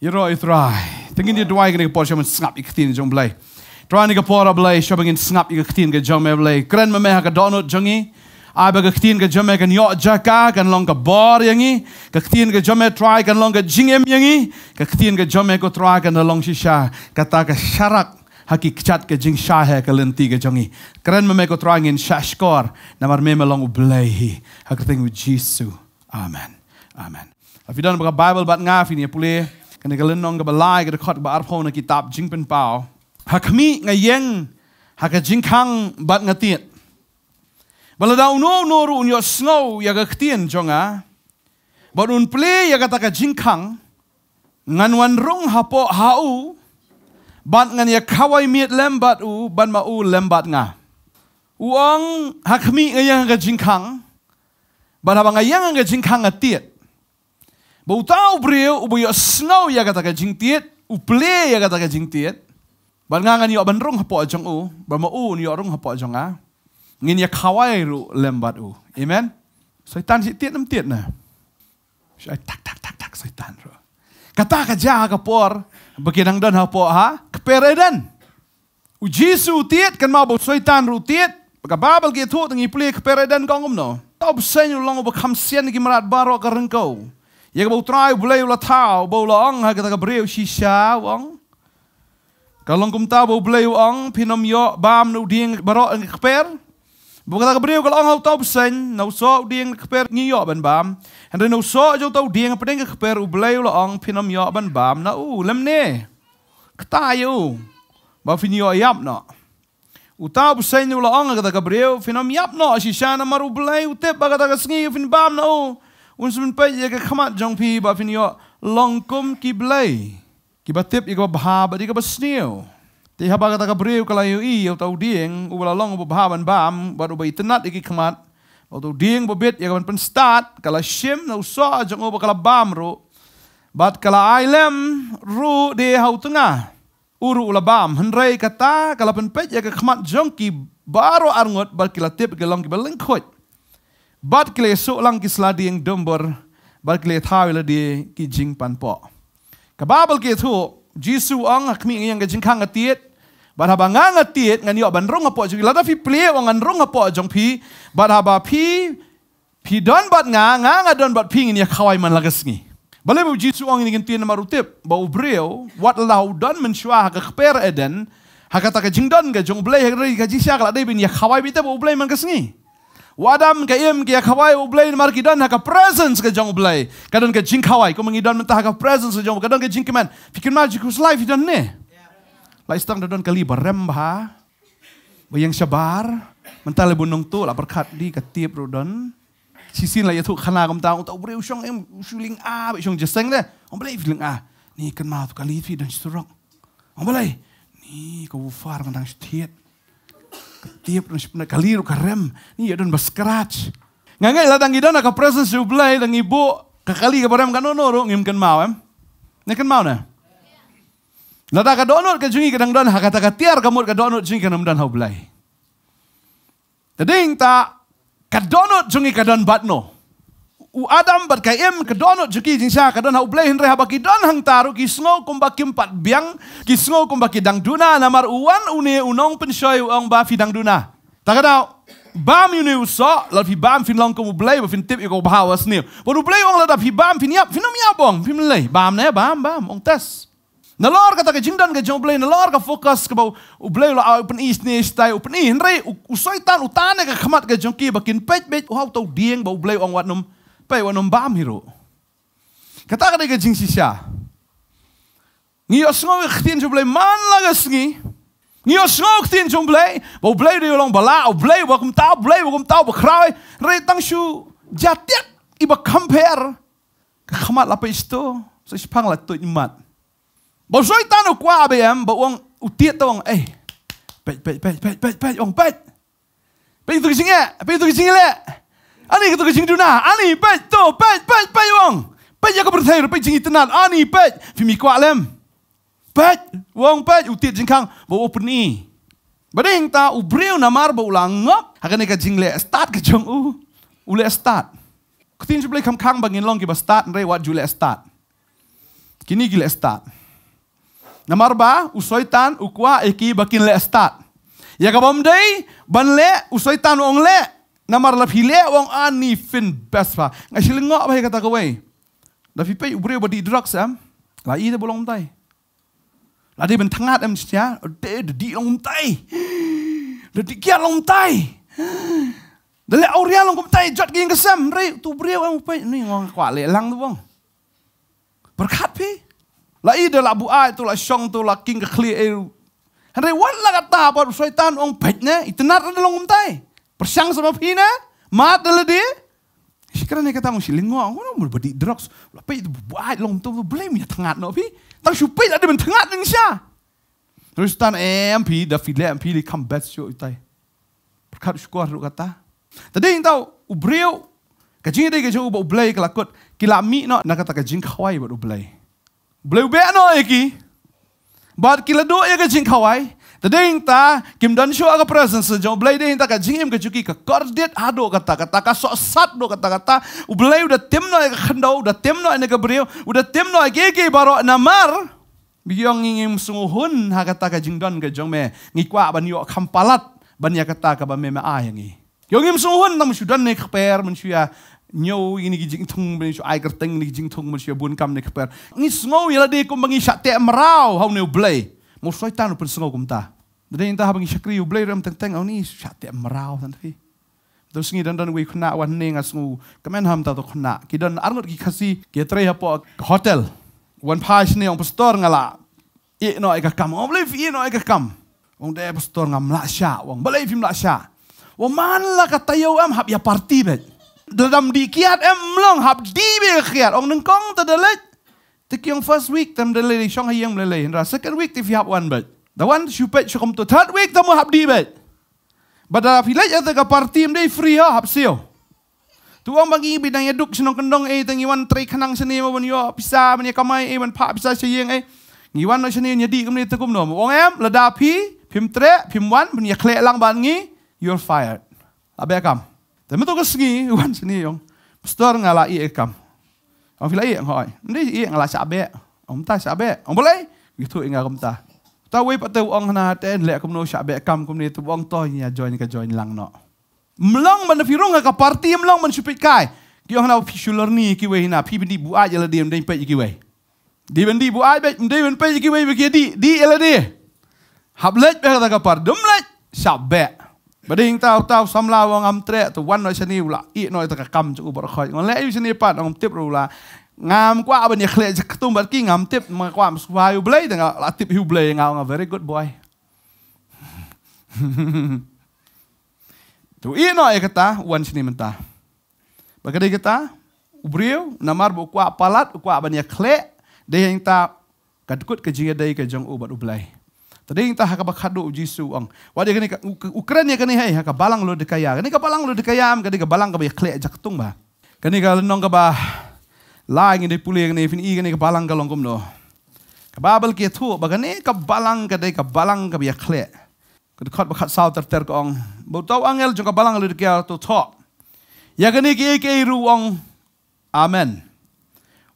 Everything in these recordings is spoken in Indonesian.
Yero itrai. Tingin di dwai gini kapor shaman snap ikhtin jong blay. Trai ni kapor ablay shaman gin snap ikhtin ke jong meblay. Keren meme ha ka donut jongi. Aba ka khtin ka jome kan yo jaka kan long ka bor yangi. Ka khtin ka jome trai kan long ka jingem yangi. Ka khtin ka jome ko trai kan long shisha. Kata ka syarak hakikat ke jing syahe ke lenti ke jongi. Keren meme ko terangin syashkor namar meme long ublehi. Hakriting u Jesu. Amen. Amen. If you don't have a Bible bat ngaf ini pule kena ke lenong ke balai ke dekat ba arpo na kitab jing pen pau. Hakmi ngayeng hak jing kang bat ngatit. Bala dau no no ru unyo snow ya ke ktien jonga. Bat un pule ya kata ke jing kang ngan rong hapo hau bat ngan ya khawai miet lem bat u ban ma u lem bat nga uang hakmi ngayang ga jingkhang ban habang ngayang ga jingkhang atiet bau tau breu u boyo snow ya kata ga jingtiet u ple ya kata ga jingtiet ban ngan yo ban rong hapo jong u ban ma u yo rong hapo jong a ngin ya khawai ru lem bat u amen Saitan si tiet nam tiet na. Sai tak tak tak tak saitan ro. Kata ka ja ka por Beginang dan hapo ha keperedan. ujisu tiet kan mabo soitan ru tiet. Baka babel ge tu tengi pli keperedan kongum no. Ob senyu long ob kam sen gi marat baro ka rengkau. Ye bau trai bulai ula tau bau la ha kita ka breu shisha wong. tabu kum ta bau bulai pinom yo bam nu ding baro ang keper. Bo kata kebriu kalau engkau tahu besen, nau so yang keper ngiyo ban bam. Henry nau so jau dia yang pedeng keper ublay ulo ang pinam yo ban bam na u lem ne. Ketayu. Ba finyo yap no. U tau ulo ong kata kebriu pinam yap no si shana maru ublay utep ba kata kesengi fin bam na u. Un semin pe ye ke khamat jong pi longkum ki blay. Ki ba tip ye bahab ba di ba sniu. Ti haba kata ka breu kala yu i au tau dieng u bala long bu bahaban bam bar u bai tenat iki kemat au tau dieng bu bit ya kan pen start kala shim na usa ajang u bakala bam ru bat kala ailem ru de hau tengah uru ula bam hendrei kata kala pen pet ya ka kemat jongki baru arngot bar kila tip ke long ki belengkot bat kila su lang ki sladi yang dumber bat kila tawila di ki jing pan po Kebabel kita tu, Jisu ang kami yang gajing kang ngatiet Barhaba nga ngatiet ngani ban rong po jong lada fi plie wang ngan rong po jong pi barhaba pi pi don bat nga nga nga don bat pi ngini kawai man lagas ngi. Bale bu Jisu ang ngini tien marutip Bau ubreo wat lau don men shwa kper eden hakata ka jing don ga jong blai ha ri ka jisha ka dai bin ya khawai man kas ngi. Wadam ka im kia khawai ublay mar kidan haka presence ka jong ublay. Kadon ka jing kawai ko mengidan mentah haka presence ka jong kadon ka jing kemen. Fikir ma jikus life idan ne. Lai stang dodon kali barem Bayang sabar, Mentah le bunung tu la berkat di katip rodon. Sisin la yatu khana kam taung tau breu shong em usuling a be shong jeseng le. Omblay filing a. Ni kan ma tu kali fi dan surok. Omblay. Ni ko far kan dang shtiet. Тие накалиру карем, ни едон баскрач. Ngangay latang dana naka presence jublay tang ibu kakali ka param kanonoro ngim kan mau em. Ne ken mau na. Lata ka donor ka jungi kadang don hakata ka tiar mur ka donor jungi kanam don haublay. Tading ta ka donor jungi ka don batno u adam bat ke donut juki jinsa ke ka don hau habaki don hang taru ki sngo kumba biang ki sngo kumba ki dang duna namar uan une unong pen shoy uang ba fidang dang duna takadao bam yune uso la fi bam fin long kum blei fin tip iko bahawa sni bo du blei la fi bam fin yap fin nom yabong fin bam ne bam bam ong tes na kata ke jingdan ke jong blei na lor ka fokus ke bau u blei la open east ni stai open i henre u tan, utane ke khamat ke jong ki bakin pet bet u tau dieng bau blei wong wat pai wanom bam hiro. Kata kada ga jing sisya. Ngios ngo khtin jo blai man lagas ni yo ngo khtin jo blai, bo blai de long bala, o blai bo kum ta, blai bo kum ta bo khrai, re tang shu kamper iba compare. la pa isto, so ispang la tu imat. Bo soi tanu kwa be am, bo wong utiet tong, eh. Pet pet pet pet pet pet ong pet. Pet tu singa, pet tu singa le. Ani kata kencing duna. Ani pet to pet pet pet wong. Pet ya kau bertahir pet jingi tenan. Ani pet fimi kuat lem. Pet wong pet utit jingkang bawa peni. Badeng ta ubreu namar ba ulangok. Hakan ika jingle start ke jong uh, u. Ule start. Kutin jubli kam kang bangin long kiba start nre wat jule start. Kini gile start. Namar ba usoitan ukwa eki bakin le start. Ya kabam day ban le usoitan ong le na mar la file wong ani fin pespa nga lengok ngo ba kata ko wei la fi pe bre body drugs am ah. la i de bolong tay. la dia ben thangat am ah, sia ah. dia di long tay. de di kia long tay. de le aurya long tay tai jot kesem. kesam re tu bre wong pe ni ngong kwa le lang tu bong berkat pi? la i de la bu ai tu la shong tu la king ke clear Hendai lah kata apa soitan ong pejne itu nar de long tai pina ಪ್ರಶಂಸಮ ಫೀನ ಮಾತಲ್ಲದೆ Sekarang kata mesti lingua, aku mau beri drugs, tapi itu buat long tu boleh minyak tengah nopi, tang supaya ada mentengah dengan siapa. Terus tan MP, dah file MP di kambat show itu. Perkara syukur lu kata. Tadi yang tahu ubrio kajing ada kajing ubah ublay kelakut, kilami no nak kata kajing kawai buat ublay. Ublay ubeh no lagi Buat kila do ya kajing kawai, ta kim dan shua ka presence jong blay ding ta ka jingim ka juki ka kordet ado kata kata ka sok sat do kata kata ublay udah timno ka khandau udah timno ene ka tim no timno gege baro namar biyong ngingim sunguhun ha kata ka don ka jong me ngikwa ban yo kampalat ban ya kata ka ba me me ayangi yongim sunguhun nam sudan ne kper men suya nyau ini gijing tung shu ai teng ini jing tung men suya bun kam ne kper ngisngau yala de ko mangi syate merau hau ne blay mo soitan pun sengau kumta Bydde i'n dahab yang eisiau griw, bleir ram teng teng, awn i siate am raw dan Terus ngi dan dan wei kena wan neng as ngu, kemen ham tato kena. Kidan arngot ki kasi, kia trei hapo hotel. Wan pas ni ang pastor ngala, i no ika kam, ang fi i no ika kam. Wang de pastor ngam la sya, wang bleif im la sya. Wang man la katayaw am hap ya parti bet. Dalam di kiat em long hap di be kiat, kong nengkong tadalit. Tik yang first week, tam dalay, siyong hayang dalay. Second week, if you wan one bet. The one you pay to come to third week, the more happy bet. But the village at the party, I'm day free, ha, ya, hap seo. Tu orang bagi bidang yaduk senong kendong eh tengi wan trek kanang seni mabun yo ya, pisa mani ya, kamai eh wan pak pisa seyeng eh ngi wan no seni nyadi kum ni tekum no wong em lada pi pim tre pim wan mani klek lang bangi, you're fired. Abe kam. Tapi tu kus ngi wan seni yang, pastor ngala i kam. Om filai ngoi. Ndi i ngala sabe. Om ta sabe. Om boleh? Gitu ingat om ta. Tawai pati uang na ten eh? le aku menolak be kam kum ni tu uang toh ni join ke join lang no. Melang mana firong ke parti melang mana supit kai. Kau hana fisher ni kiwe hina pi bendi bu aja le lah dia mending pe kiwe. Di bendi bu aja mending mending pe kiwe begi di di le dia. Hablet be kata kapar demlet sabe. Bading tau tau samla wang amtre tu wan no sini ula i no itu kam cukup berkhoy. le i sini pat ngom tip rula. ngam kwa ban ni khle ketum bat ki ngam tip ma kwa swa yu blay da la tip hu blay ngau nga very good boy tu i no e kata wan sini menta bagade kata ubriu namar bu kwa palat kwa ban ni khle de yang ta kadkut ke jinga dai ke jong ubat ublay tadi yang ta hakaba khadu jisu ang wadi kani ye kani hai balang lo de kaya kani balang lo de kaya am ka kabalang ka be khle jak tung ba kani ka nong ka ba laing de puleng ne fin igen ke balang kalong kumno ka babel ke thu bagane ka balang ka de ka balang ka bia kle ka khat bakhat sau ter ter kong bo tau angel jong ka balang lu ke to thok ya ka ne ke ong amen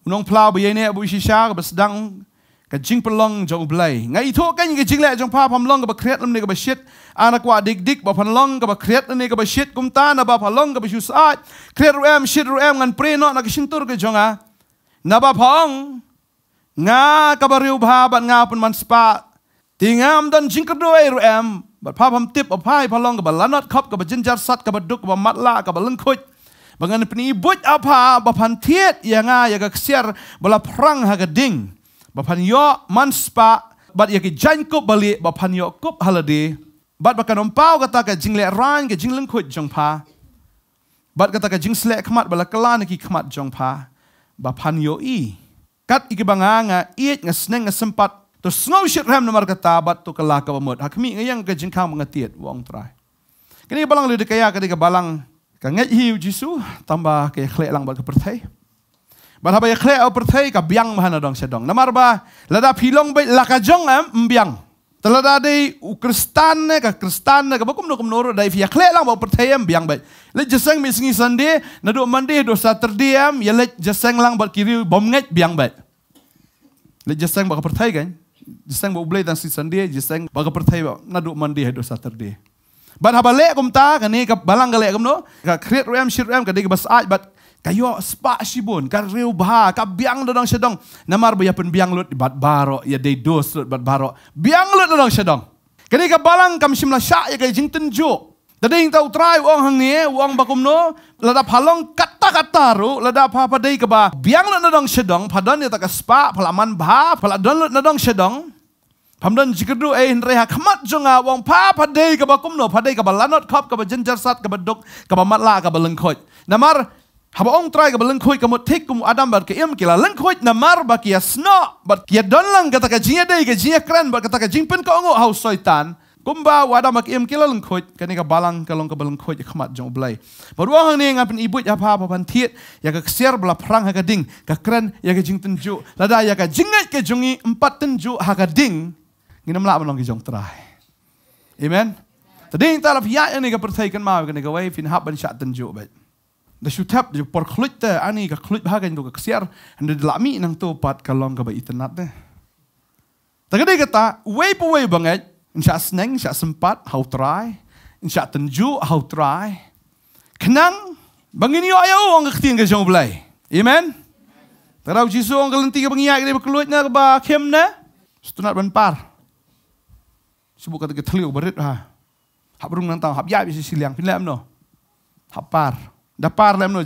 unong plau bu yene Abu shisha ba sedang กันจิงปลองจอุบลยไงทุกกันยังจิงแหละจงพาพมลองกับเครียดลำเนกับเชิดอานกว่าดิกดิกบ่พนลองกับเครียดลำเนกับเชิดกุมตานับ่พันลองกับชูสัดเครียดรูเอ็มชิดรูเอ็มงันเปรนอนักชินตุรกจงอะนับ่พองงากับรยวพาบัดงาเป็นมันสปาทีงามดันจิงกระด้ยรูเอ็มบัดพาพมติบบ่พายพันลองกับลานอดคับกับจินจัดสัตกับดุกกับมัดลากับลังคุดบางอันเป็นอีบุตรอาภาบ่พันเทียดยังไงยังกับเสียร์บ่ละพรังหากดิ่ง bapan yo manspa bat yaki jankup bali bapan yo kup haladi bat bakan ompau kata ka jingle ran ke jingle khut jongpa bat kata ka jingsle khmat bala kala ki khmat jongpa bapan yo i kat iki banganga iet nga sneng nga sempat to snow shit ram nomar kata bat tu kala ka bamut hakmi nga yang ka jingkang mengetiet wong trai kini balang lidi kaya ketika balang ka ngai hiu jisu tambah ke khlek lang bal ke pertai Bal haba yakle au pertai ka biang mahana dong sedong. Namar ba lada pilong be laka jong em mbiang. Telada de u kristan ne ka kristan ne ka bakum no kum noro dai fi yakle lang bau pertai biang be. Le jeseng mi singi sande na do mandi dosa terdiam ya le jeseng lang bal kiri bom ngek biang be. Le jeseng bau ka pertai kan. Jeseng bau ublay dan si sande jeseng bau ka pertai bau na do mandi dosa terdiam. Ban haba le kum ta ka ni ka balang ka kum no. Ka kret ruem shit ruem ka di ka bas aj bat ka yo spa shi bun ka riu bha ka biang lo dong shedong. Namar ba yapun biang lut bat baro ya day dos lut bat baro. Biang lut lo dong shedong. Ka ni ka balang kam shim sha ya ka jing tun jo. Tadi yang tahu terai uang hang ni, e, uang bakum no, lada palong kata kata ru, lada apa apa deh keba. Biang lo nadong sedong, padan ya tak kespa, pelaman bah, pelak download nadong sedong. Pamdan jikadu eh reha kamat jonga wong pa padai kaba kumno padai kaba lanot kop kaba jenjar sat kaba dok kaba matla kaba lengkot. Namar haba ong trai kaba lengkot kamu tik kamu adam bar ke im kila lengkot namar ba kia sno ba kia donlang kata ka jinya dai ka jinya keren ba kata ka jingpen ongo soitan. Kumba wada mak im kila lengkot kani ka balang kalong kaba lengkot ya kamat jong blai. Baru hang ni ngapen ibu ya pa papan tiet ya ka kesiar bela perang ha ka ding ka keren ya ka jing tenju. Lada ya ka jingat jungi empat tenju ha ka ding Ngin amla man long jong trai. Amen. Tadi ding ta la pia ani ka perthai kan ma ka ni ka wai fin tenju, ban shat tan ju ba. Da shu tap ju por khlut ta ani ah ka khlut ba kan ka kesiar and da lami nang to pat ka long ka ba itenat ne. Ta ka dei ka ta wai pu wai insya seneng insya sempat hau trai insya tenju how hau trai. Kenang bangini ayo ang ka tin ka jong belai, Amen. Ta rau jisu ang ka lenti ka bangiak ni ba kluit na ba kem na. Setunat ban par. 수복가도 그 털리고 ha Hab rum nang tau hab ya bisi siliang pilam no hapar dapar lam no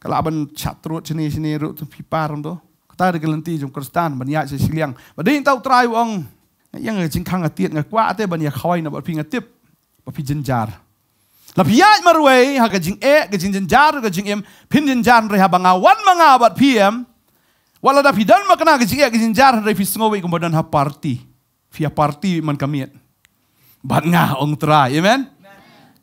Kala aban chatru chini sini ru tu pipar do kata de gelenti jom kristan ban ya siliang badin tau trai wong yang jing khang atiet ngai kwa te ban ya khoi na ba pi ngatip ba pi jenjar la pi ya marwei ha ka jing e ka jing jenjar ka jing em pin jenjar re ha bangawan mangabat pm wala da pi dan makna ka jing e ka jenjar re pi sngowi kumbadan ha parti fia parti man kamiet. Bat nga ong try, ya amen?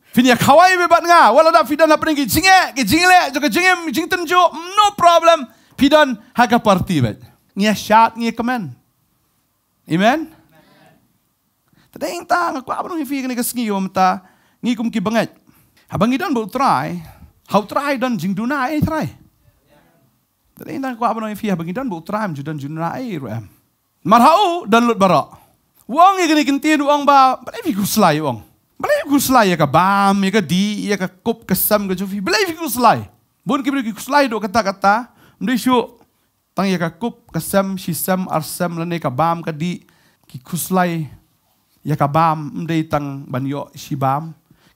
Finya kawai be bat nga, wala da fidan apa nengi jinge, ke jingle, jo ke jingem, jingten tenjo, no problem. Fidan haga parti bet. Ngia shat ngia kamen. Amen? Tada ing tang, aku apa nengi fia kene kesngi yom ta, ngi kum ki banget. Habang idan bo try, how try dan jing duna ai try. Tada ing tang aku apa nengi fi habang idan bau try, judan juna ai ruam. Marhau dan lut barak. วงยังกันกินเตียนวงบ้าบลายกุสไลวงบลายกุสไลยังกับบามยังกับดียังกับคบกับซัมกับจูฟีบลายกุสไลบุญกิบลายกุสไลดูกระตากระตาดูชูตั้งยังกับคบกับซัมชิซัมอาร์ซัมแล้วในกับบามกับดีกิคุสไลยังกับบามไม่ได้ตั้งบันยอชิบาม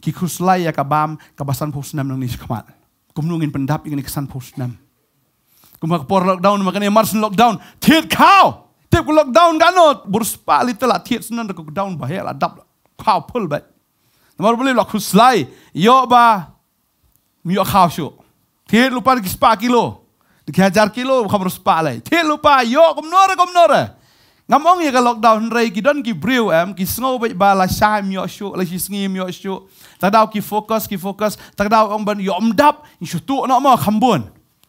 กิคุสไลยังกับบามกับภาันพุดนำนั่งนิสกมัดกุมนุ่งอินเป็นดับอยังกับภาันพุดนำกุมากปอร์ล็อกดาวน์มากันเนี่ยมาร์สล็อกดาวน์เทิยดข้าว tiếp cái lockdown đã nó bột spa lì tới là thiệt nên là lockdown bảy là đập khao phơi vậy mà nó bảy là khứ sai yo ba mi yo khao show thiệt lupa cái spa kilo thì cái hàng kilo không bột spa lại thiệt lupa yo cũng nó rồi cũng nó rồi ngắm ông cái lockdown này cái đơn cái brew em cái snow bảy ba là sai mi yo show là chỉ sni mi yo show tak đau cái focus cái focus tak đau ông bảy yo đập như tu nó mà khăm buồn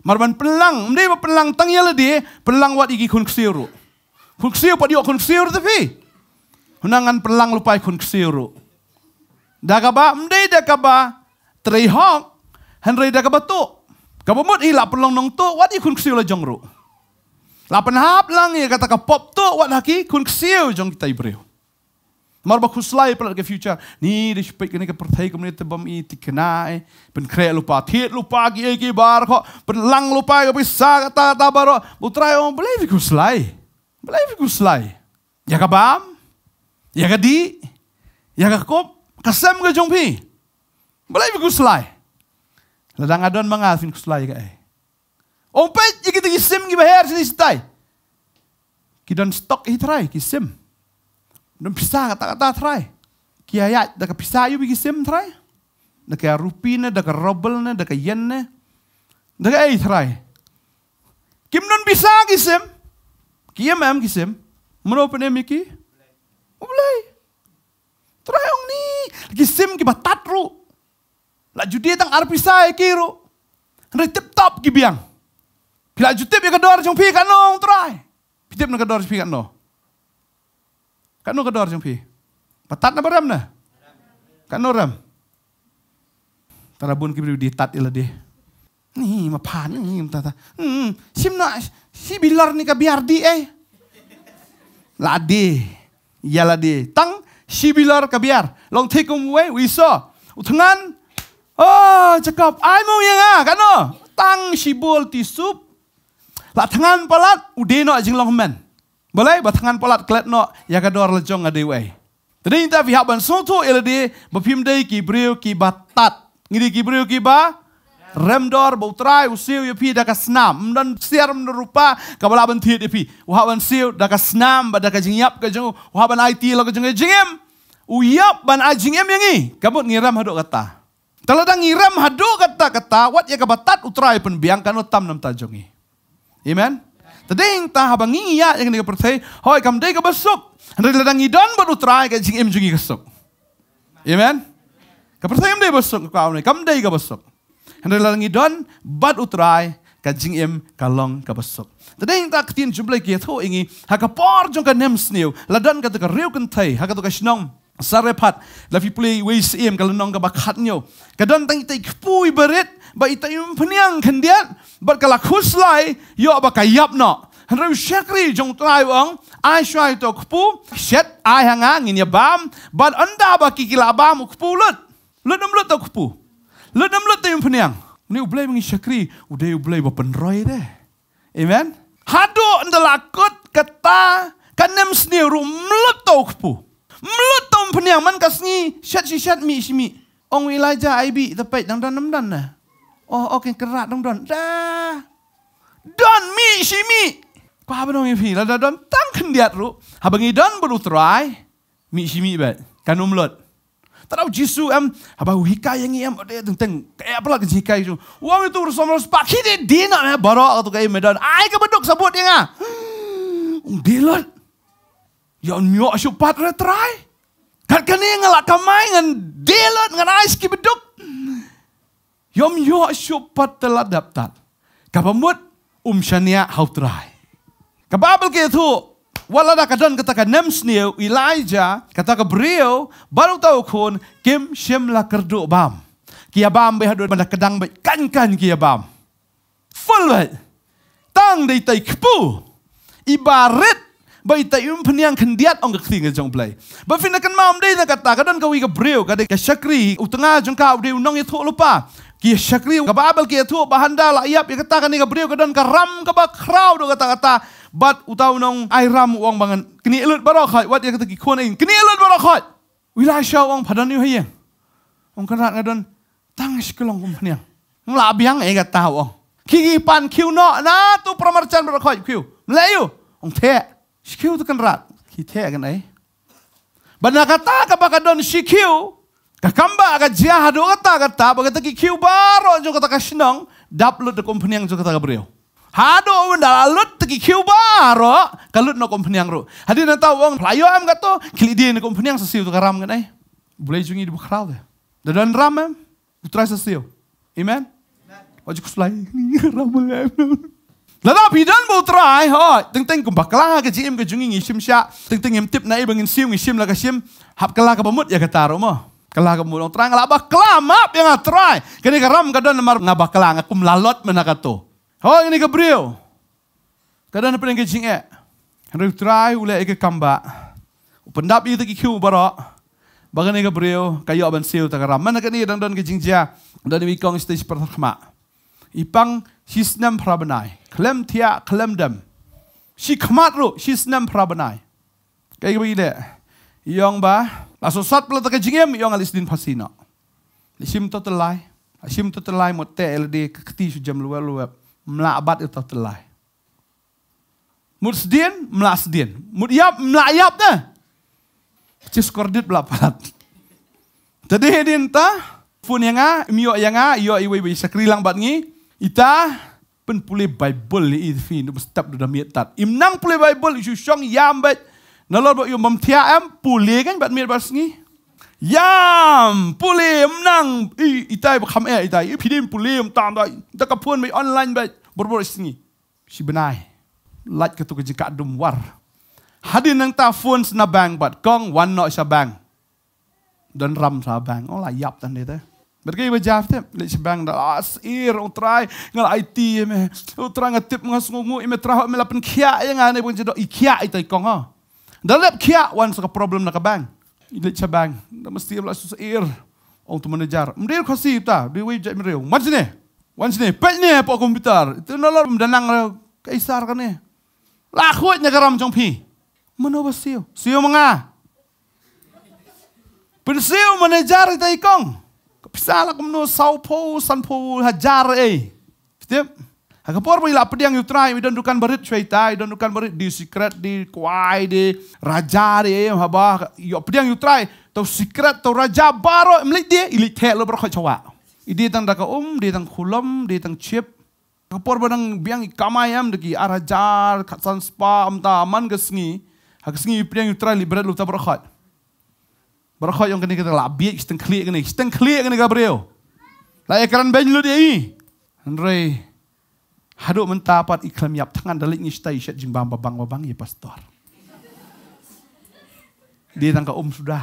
Marban pelang, mereka pelang tangnya lagi, pelang wat igi kun kesiru. คุณเสียวปดีอคุณเสียวทพี่หนังันพลังลุไปคุณเสียวรู้ดากบะมดีดากบะตรีฮอกฮันรีดากบะตุกบะมุดอีลาพลังนงตุวัดอีคุณเสียวละจงรู้ลาพนฮับลังยังกะตะกับปตุวัดฮักีคุณเสียวจงกิตาอิบริวมารบคุณสไลปลัดกับฟิวเจอร์นี่ดิฉันไปกันในกับประเทศกุมเนตบอมอีติกนาเป็นเครียลุปาเทียลุปากีเอกีบาร์เขาเป็นลังลุปากับพิซซ่ากับตาตาบาร์บุตรายองเบลีฟิคุณสไล bleivigus-lei. baam. bam, jaga di, jaga kop, kasem ke jongpi. Bleivigus-lei. Ladang adon mangalfin kuslai ga eh. Ompet jika tinggi sim gi bayar sini sitai. don stok hitrai kisim. Don pisah kata-kata trai. ayat, daka pisah yu bigi sim trai. Daka rupine, daka robelne, daka yenne. Daka eh trai. Kim don pisah kisim. Kiem em kisim, mano pene miki? Ublay. Trayong ni, gisem ki batatru. La judi tang arpisai kiro. Retip top ki biang. Pila jutip ya kedor jong pi kanong trai. Pitip na kedor pi kanong. Kanong kedor jong pi. Kan kan Patat na beram na? Kanong ram. Tarabun ki di tat ila deh. Nih, ma pan nih tata. Hmm, simna si bilar nih kabiardi eh. Ladi. Ya ladi. Tang si bilar kabiar. Long tikum we wiso. Utengan. Oh, cakap. Ai mau yang ah, kano. Tang si bol tisup. Lah tangan pelat udeno jing long men. Boleh ba tangan pelat klet no ya kador lejong ade we. Tadi kita pihak ban soto iladi bapim dei ki breu ki batat. Ngidi ki breu remdor bau trai usil yapi daka snam dan siar menerupa kabala bentit yapi uhaban siu daka snam badaka jingyap ke jengu uhaban IT lo ke jengu jingem uyap ban ajingem yangi kabut ngiram hado kata talada ngiram hado kata kata wat ya kabatat utrai pen biangkan utam nam tajongi amen tading ta habang ngiya yang ni pertai hoi kam dei ka besok hendak ladang idan badu trai ke jingem jungi kesok amen Kepercayaan dia besok kau ni, kam dei besok. Hendak lalang don, bad utrai, kajing im kalong kabasok. yang tak tin jumlah kia tho ingi, haka por jong ka nem sniu, ladan ka tuka riu kentai, haka tuka shnong, sarepat, lafi pulei weis im kalonong kabakat nyo. Kadon tang itai kpui berit, ba itai um peniang kendiat, bat kalak lai, yo ba yap no. Hendak syakri jong trai wong, ai shuai to kpu, shet ai hangang inya bam, bat anda ba kikila bam kpu lut. Lut nom lut to kpu. Le dam le tem peniang. Ni ublai mengi syakri. Udah ublai bapen roy deh. Amen. Hadu ndelakut kata kanem sni ru mlut tau kpu. Mlut tau peniang man kasni syat si syat mi si mi. Ong Elijah aibi tepat dang dan dan na. Oh oke kerat dang dan. Dah. Don mi si mi. Kau apa dong ifi? Lada don tang kendiat ru. Habangi don berutrai, Mi si mi bet. Kanum lot. Tahu Jisu em, abau hikai yang am de teng teng kaya apa lagi hikai itu. uang itu urus sama spak hide dina me ya, barok atau kayak medan. Ai ke beduk sebut dia. Ung hmm, dilot. Ya nyok supat retrai, kan Kat kene ngelak kamai ngan dilot ngan ais ki beduk. Yom ya, yo supat telah daftar. Kapamut um shania hau try. Kapabel ke itu wala da kadon kata ka nemsniu Elijah kata ka brio baru tau kun kim shem la kerdu bam. Kia bam be hadu benda kedang be kan kan kia bam. Full be. Tang dei tai kpu. Ibarat bay tai um peniang kendiat ong kekti ngejong play. Ba fina kan maum dei na kata kadon kawi ka brio kada ka syakri utengah jong ka ude unong ya lupa. กี่ยชักรีวกับบาเบลกี่ยทั่วบาฮันดาลายับยังกตากันนี่กับเรียวกันดันกับรัมกับบาคราวดูกตากตาบัดอุตาวนองไอรัมวังบังันกนี่เลุดบารอคอยวัดยังกตะกี้คนเองกนี่เลุดบารอคอยวิลาชาวองผดันนิวให้ยังองค์ะนาดกันดันตั้งสกลองกุมเนี่ยมลาบยังเองกตาวองคีกีปันคิวเนาะนะตูประมาจันบารอคอยคิวเลี้ยวองเทะสกิวตุกันรัดคีเทะกันไหนบรรดากตากับบากันดนสกิว Kakamba aga jia hadu kata kata bagata ki kiu baro jo kata kasinong daplut de company yang jo kata kabrio, Hadu awan dalut teki kiu baro kalut no company yang ru, Hadi nata wong playo am gato kili dia ni company yang sesiu tu karam kan ai. Boleh jungi di bukhral deh. Dan ram em utrai sesiu. Amen. Wajib kuslai ni ram lem. Lada bidan mau try ha, teng teng kumbak kelah ke jim ke jungi ngisim sya, teng teng tip nai bangin ngisim lah ke sim, hap kelah ke pemut ya kata rumah. Kelah kemulong terang labah kelamap yang atrai. Kini keram kadang nemar ngabah nah, kelang aku melalot menakato. Oh ini kebriu. Kadang pernah kecing eh. Hendak try ulai ke Pendap itu iya, kikiu barok. Bagan ni Gabriel, kayo aban siyo tagaram. Mana kani dan kejing jia, dan wikong stage pertama. Ipang hisnam prabanai. Klem tia klem dem. Si kemat ru shisnam prabanai. Kayo begini yong ba? Laso sot pala takajingem, yong alis din pasina. Lishim to telai. Lishim to telai mo te LD kakti su jam mla luwep. Melabat itu telai. Mut sedien, melak sedien. Mut yap, melak yap na. Cis kordit belapalat. Tadi hedin ta, fun yang a, mio yang a, iyo iwe iwe sakrilang bat ngi. Ita, pen pulih Bible li idfi, num step dudam yetat. Imnang pulih Bible, isu syong yambat, Når Lord buat you memtiam pulih kan bat mir ngi. Yam pulih nang i itai bakam e itai i puli pulih tam dai. Tak kapun mai online bor berbor singi. Si benai. Lat ketuk jika dum war. Hadin nang ta fun sna bang bat kong wan no sa bang. Dan ram sa bang. Oh la yap tan te, le bajaf bang lek as ah, ir asir, utrai ngal IT me, utrai ngatip ngasngungu, ime trahok melapan kia yang e ane pun cedok ikia itai kong ha. Dalam kia wan suka problem na bang. Ilit cha bang. Na mesti wala sa ir. Ang tumanajar. Mdir kasi ta, Di way jay mriyo. Wan sini. Wan sini. Pet ne po komputer. Ito nalar mdanang kaisar ka niya. Lakwit niya karam chong pi. Mano ba siyo? Siyo mga. Pinsiyo manajar ita ikong. Kapisala kumno sao po san hajar eh. Setiap. Aga por ila pediang yu trai idan dukan barit chweitai idan dukan barit di secret di kuai di raja di eh, haba yo pediang yu trai tau secret tau raja baro mlik dia ilik the lo berkho chawa idi tang daka um di tang khulom di tang chip kapor badang biang ikamayam degi araja ah, katsan spa amta aman gesngi hak sengi pediang yu trai libret lu ta berkho yang kene kita labi steng klik kene steng klik kene gabriel la ekran ben lu dia i Andre Haduk mentapat iklam yap tangan dalik ni stai syat jing bang babang babang ya pastor. Dia tangka om um sudah.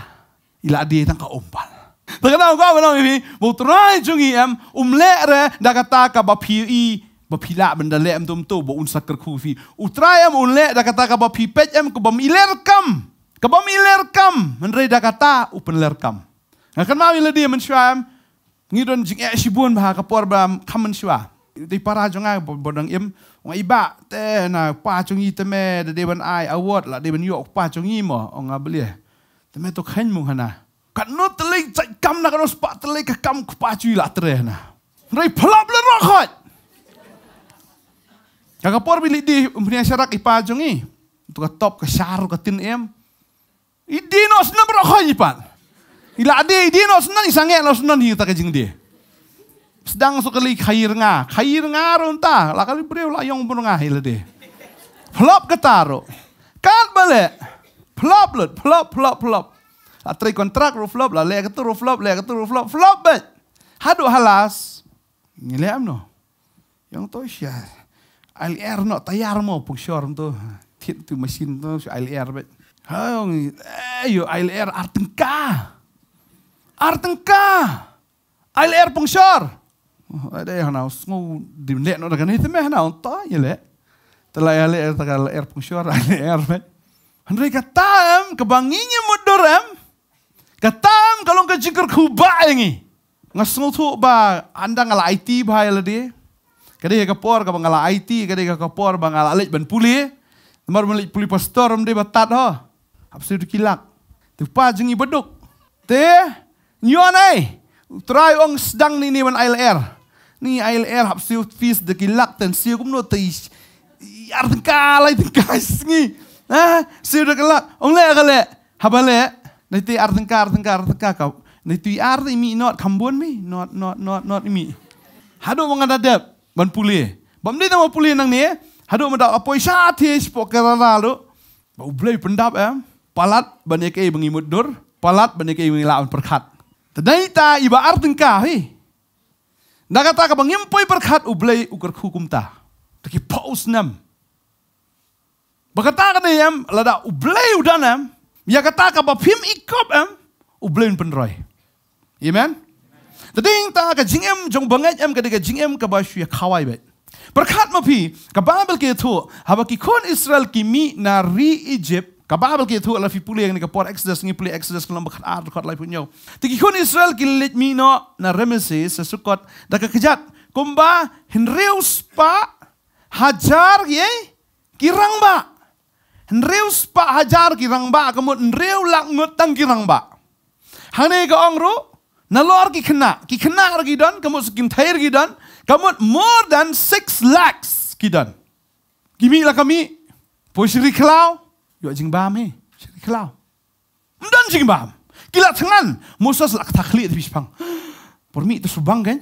Ila dia tangka ompal. Um Terkenal kau benar ini. Butrai jungi em um lere dah kata ka bapi i bapi la benda le em tum tu bo unsa kerku fi. Utrai em un le dah kata ka bapi pet em ke bam iler kam. Ke iler kam. Menre dah kata upen ler kam. Ngakan mawi le dia mensyam. Ngidon jing e sibuan bah ka por bam kam mensyam di para jong ai bodang im ong iba te na pa jong i te me de de ban ai award la de ban yok pa jong i mo ong a belie te me to khen mung hana kan no te lei chai kam na kan spa te lei ka kam ku pa la tre na rei le ro khot Kaka por bilik di umpunya syarak ipa jong i tu ka top ka syar ka tin em i dinos na bro khoi ipan ila di dinos na isange los nang hi ta ka jing dia sedang sekali khair nga. Khair nga runta. Lakali beriw layong pun nga hilade. Plop ketaro. Kan balik. Plop lut. Plop, plop, plop. Atri kontrak ru flop lah. Lek tu ru flop. Lek tu ru flop. Flop bet. Hadu halas. Ngilem no. Yang tu ya LR no tayar mo pung syar tu. Tit tu mesin tu LR bet. Hayong. Eh yo LR artengka. Artengka. LR pung syar. Ada yang nau snu dimne no daga nite meh nau ta yele. Tela le er tagal er pungsyur ane er me. Henry kataam kebanginya mudoram. Kataam kalau kajingker kuba ini Ngasnu tu ba anda ngalah IT ba yele dia Kadai kapor kau bangala IT, kadai kapor bangala alik ban puli. Nomor melik puli pastor mde batat ho. Habis itu kilak. Tupa jengi beduk. Teh, nyonai. Try ong sedang nini man ILR. Ni ILL hab siu fis de gilak ten siu kum no tì ar ten ka lai ten ka singi. Ah, siêu de gilak. Ong le ga le. Hab le. Nei ti ar ten ka ar ten ka ar ten ka kau. Nei ti ar mi not kambun mi. Not not not not imi Hado mengadap ban pulih. Bam ni nama pulih nang ni. Hado mendak apoi sha ti spok kerala lu. Bau blei pendap em. Eh. Palat banyak ei bengi mudur. Palat banyak ei bengi lawan perkat. Tadai ta iba ar ten ka hei. Naga ta kabang impoi berkat ublay ukur hukum ta. Taki paus nam. Bakata kada yam lada ublay udanam. Ya kata kabang pim ikop em ublay penroy. Amen. yang ta ka jingem jong banget em kada ka jingem ka basu ya kawai bet. Berkat mapi ka Bible ke itu. haba ki Israel kimi nari na ri Egypt Ka Babel ki thu la fi Exodus ngi puli Exodus ko lamba khat ar khat lai punyo. Ti ki Israel ki let no na remesis sa sukot da ka kejat kumba pa hajar ye kirang ba. Henreus pa hajar kirang ba kamu henreu lak ngutang kirang ba. Hane ka ongru na lor ki khna ki khna ar ki don kamu skim thair ki don kamu more than 6 lakhs ki don. Kimi la kami posri klau yo jing bam he eh. shri khlau dan jing bam kila thangan moses lak takhli di bispang pormi itu subang kan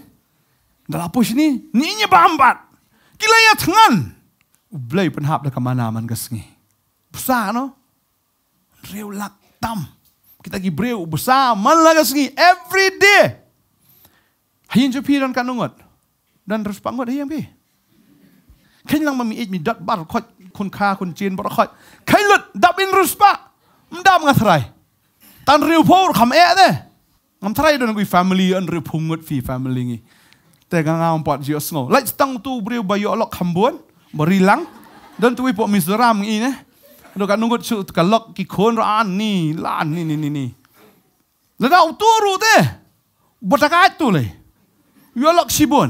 dalapo sini ni nya bam bat kila ya thangan ublai penhap da mana man gasngi busa no reu lak tam kita gi breu busa man lak gasngi every day hayin jo piran kanungot dan terus pangot hayang pi kenyang lang mami ej mi dot bar khot คุณค่าคุณจีนบรคอยใครหลุดดับอินรุสปะมันดับงาทไรตันริวพูดคำเอะเนี่ยงาทไรโดนกุยแฟมิลี่อันริวพุงเดฟีแฟมิลี่งี้แต่กางามปอดเยอะสงไล่ตั้งตู้บริวบายอลอกคำบุญบริลังดันตัวพปมิสรามงี้เนี่ยดูกันนุ่งก็ชุดกันล็อกกี่คนร้านนี่ร้านนี่นี่นี่แล้วเอาตัวรู้เด้บรกาตัวเลยยอลอกชิบุญ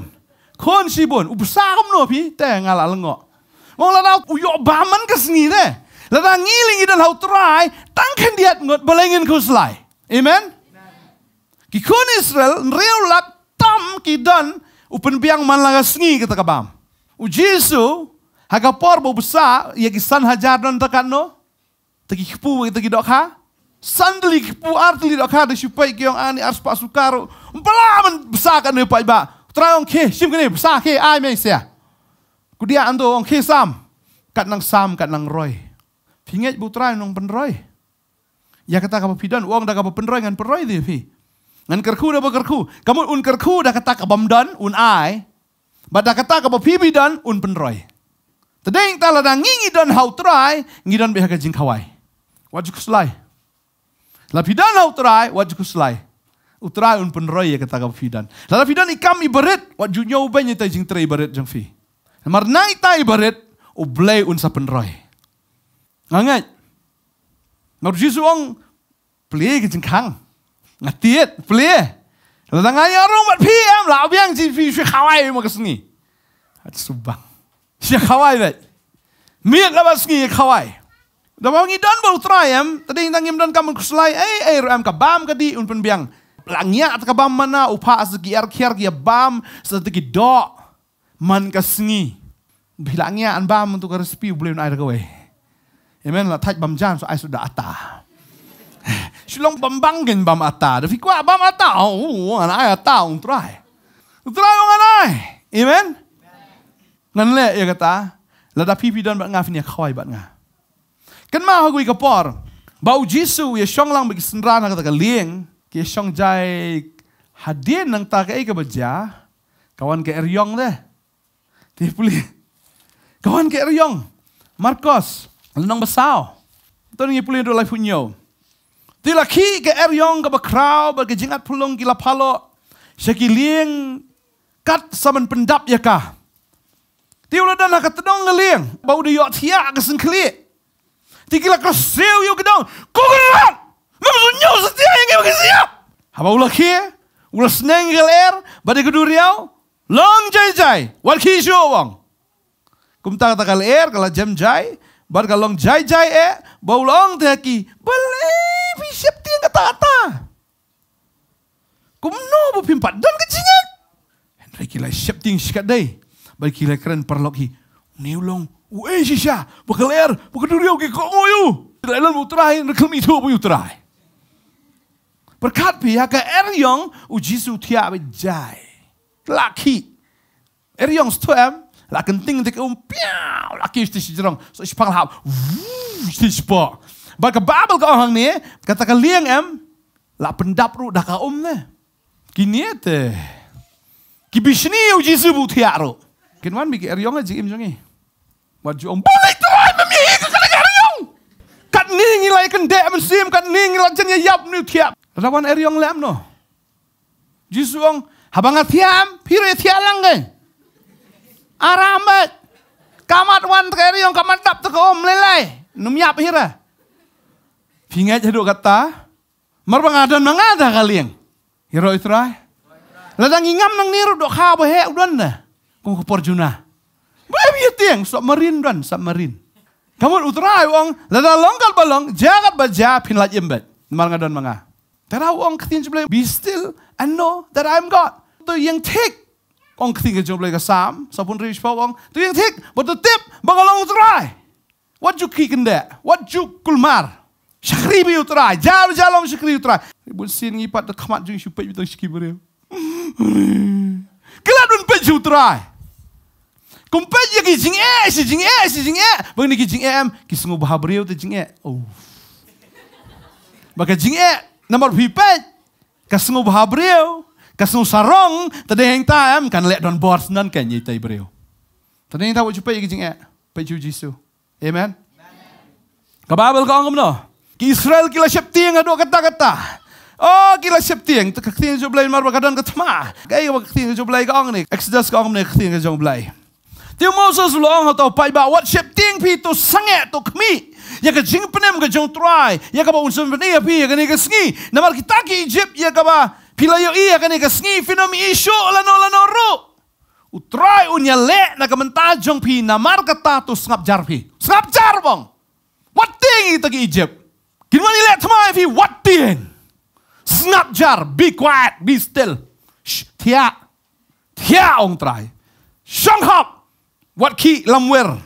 คนชิบุญอุปสรรคมโนพี่แต่งาละลงะ Ngô là đau ui yọ bà mắn cái gì nè. Là ta nghi linh idan hậu trai tăng khus Amen. Ki kun Israel real lak tam ki dan upen biang man langas ngi kita kabam. U Jesu haga por bo busa ya ki san hajar don takano. Tagi kipu kita ki dokha. Sandali kipu artli dokha de supai ki yang ani ars pasukaro. Umpala man besar kan ne pai ba. Terang ke sim kene besar ke ai me sia. Kudia ando ang hisam. Kat nang sam, kat nang roy. Pingit putra nang penroy. Ya kata kapa pidan, uang dah kapa penroy ngan penroy di fi. Ngan kerku dah berkerku. Kamu un kerku dah kata kapa mdan, un ai. Ba dah kata kapa pibi un penroy. Tadeng tala dah ngingi dan hau try, ngidan biha kajing kawai. Wajuk kuslai. La pidan hau try, wajuk kuslai. Utrai un penroy ya kata kapa pidan. La pidan ikam iberit, wajuk nyau benyita jing teri iberit jeng fi. Mar naitai baret ublay unsa penroy. Ngangat. Mar Jisu ong plie kang. jengkang. Ngatiet plie. Latangaya rong mat PM la abiang ji fi shi khawai mo kasni. At subang. si khawai bet. Miet la basni khawai. Da bang idan bau trayam tadi intang imdan kuslay. kuslai ai ai ram kabam bam unpen di un biang. Langnya at ka bam mana upa asuki er giar kiar gia bam sa dok. do man kasngi bilangnya an bam untuk harus pi belum air gawe amen ya, la taj bam jam so ai sudah ata bam banggen bam ata da fikwa bam ata oh, oh, oh an ai ata un try try an ai amen nan le ya kata la da pi pi don bat ngaf ni khoi bat nga kan ma ha gui kapor bau jisu ya shong lang bagi sendra na kata lieng ke shong jai hadin nang ta ke ke kawan ke eryong deh Tibli. Kawan ke riong. Marcos. Lenong besau. Tuan ngi pulih dulai punyo. Tila ki ke riong ke bekrau. Bagi jingat pulung gila palo. Sekiling kat saman pendap ya kah. Tiula dan nak tenong ngeling, Bau di yok tiak ke sengkelik. Tikila kau sew yo kedong. Kukulan. Mamsunyo setia yang kau kesia. Haba ulah kia. Ulah seneng geler. Badi keduriau. Long jai jai, wal ki Wang. Kum tak kal er kala jam jai, bar long jai jai e, bau long teki, beli bisep tiang katata. Kum no bu don dan kecingan. Henry kila siap tiang sikat day, bar kila keren perloki, niulong, ueh sisa, bakal er, bakal duriau ke kok ngoyu. Dalam utrai, rekam itu bu utrai. Berkat pihak ke er yong, uji sutia jai laki. Er jong stoem, la kenting tik um piau, laki isti si jerong, so isti pang hab, isti si po. Ba ke babel ka orang ni, kata ke liang em, la pendap ru dah ka um ne. Kini te. Ki bishni u jisu bu tiaro. Kin wan bi er jong e ji im jongi. Wa ju um boleh tu ai me mi ke kana ka jong. Kat ni ngilai kendek men sim kat ni ngilai jen yap ni tiap. Rawan er jong lem no. Jisu ong Habanga thiam, pire ya thialang ke. Aramat. Kamat wan tkeri yang kamat tap teko om lelai. Numyap hira. Pingat jadu kata. Mar pengadan mangada kalian. Hiro isra. Ladang ingam nang niru dok kau behe udan dah. Kung keporjuna. Babi tiang sok merin dan sok merin. Kamu utrai wong ladang longkal balong jagat baja pinlat yembet. Mar ngadan manga. That I won't Be still and know that I'm God tu yang tik. Kong ketiga jom boleh kesam. Sapun rich pa wong. Tu yang tik. Betul tip. Bangalong utrai. What you kick in that? What you kulmar? Syakri bi utrai. Jalur jalur syakri utrai. Ibu sin ngipat de kamat jung syupe bi tong syakri bi. Keladun pe jung utrai. Kumpe ji ki jing e, si jing e, si jing e. Bang ni ki jing e em. Ki sungu bahabri utai jing e. Oh. Maka jing e. Nomor pipet. Kasungu bahabri utai. Kesusarong, tadi yang tam kan lek don bors nan kan yita ibreo. Tadi yang tahu cepat e jengek, paju jisu. Amen. Kebabel kau ngom no. Ki Israel kila septi yang ada kata-kata. Oh, kila septieng, kaktieng jo blai marba kadan katma. Gay wa kaktieng jo blai gong ni. Exodus gong ni kaktieng jo blai. Tiu Moses long atau pai ba wat septieng pi tu sange to kmi. Ya ka jing penem ka jong trai, ya ka ba unsum benia ya pi ya ka ni ka sngi. Namar kita ki Egypt ya ka ba Pilayo ia kan ika sngi finomi isho lano lano ru. Utrai unya le na kementajong pi na marka tatus ngap jar pi. Ngap jar thing Wating ki Egypt. Kinwani le tmai What thing? Snap jar, be quiet, be still. Shh, tia. Tia ong trai. Shong hop. Wat ki lamwer.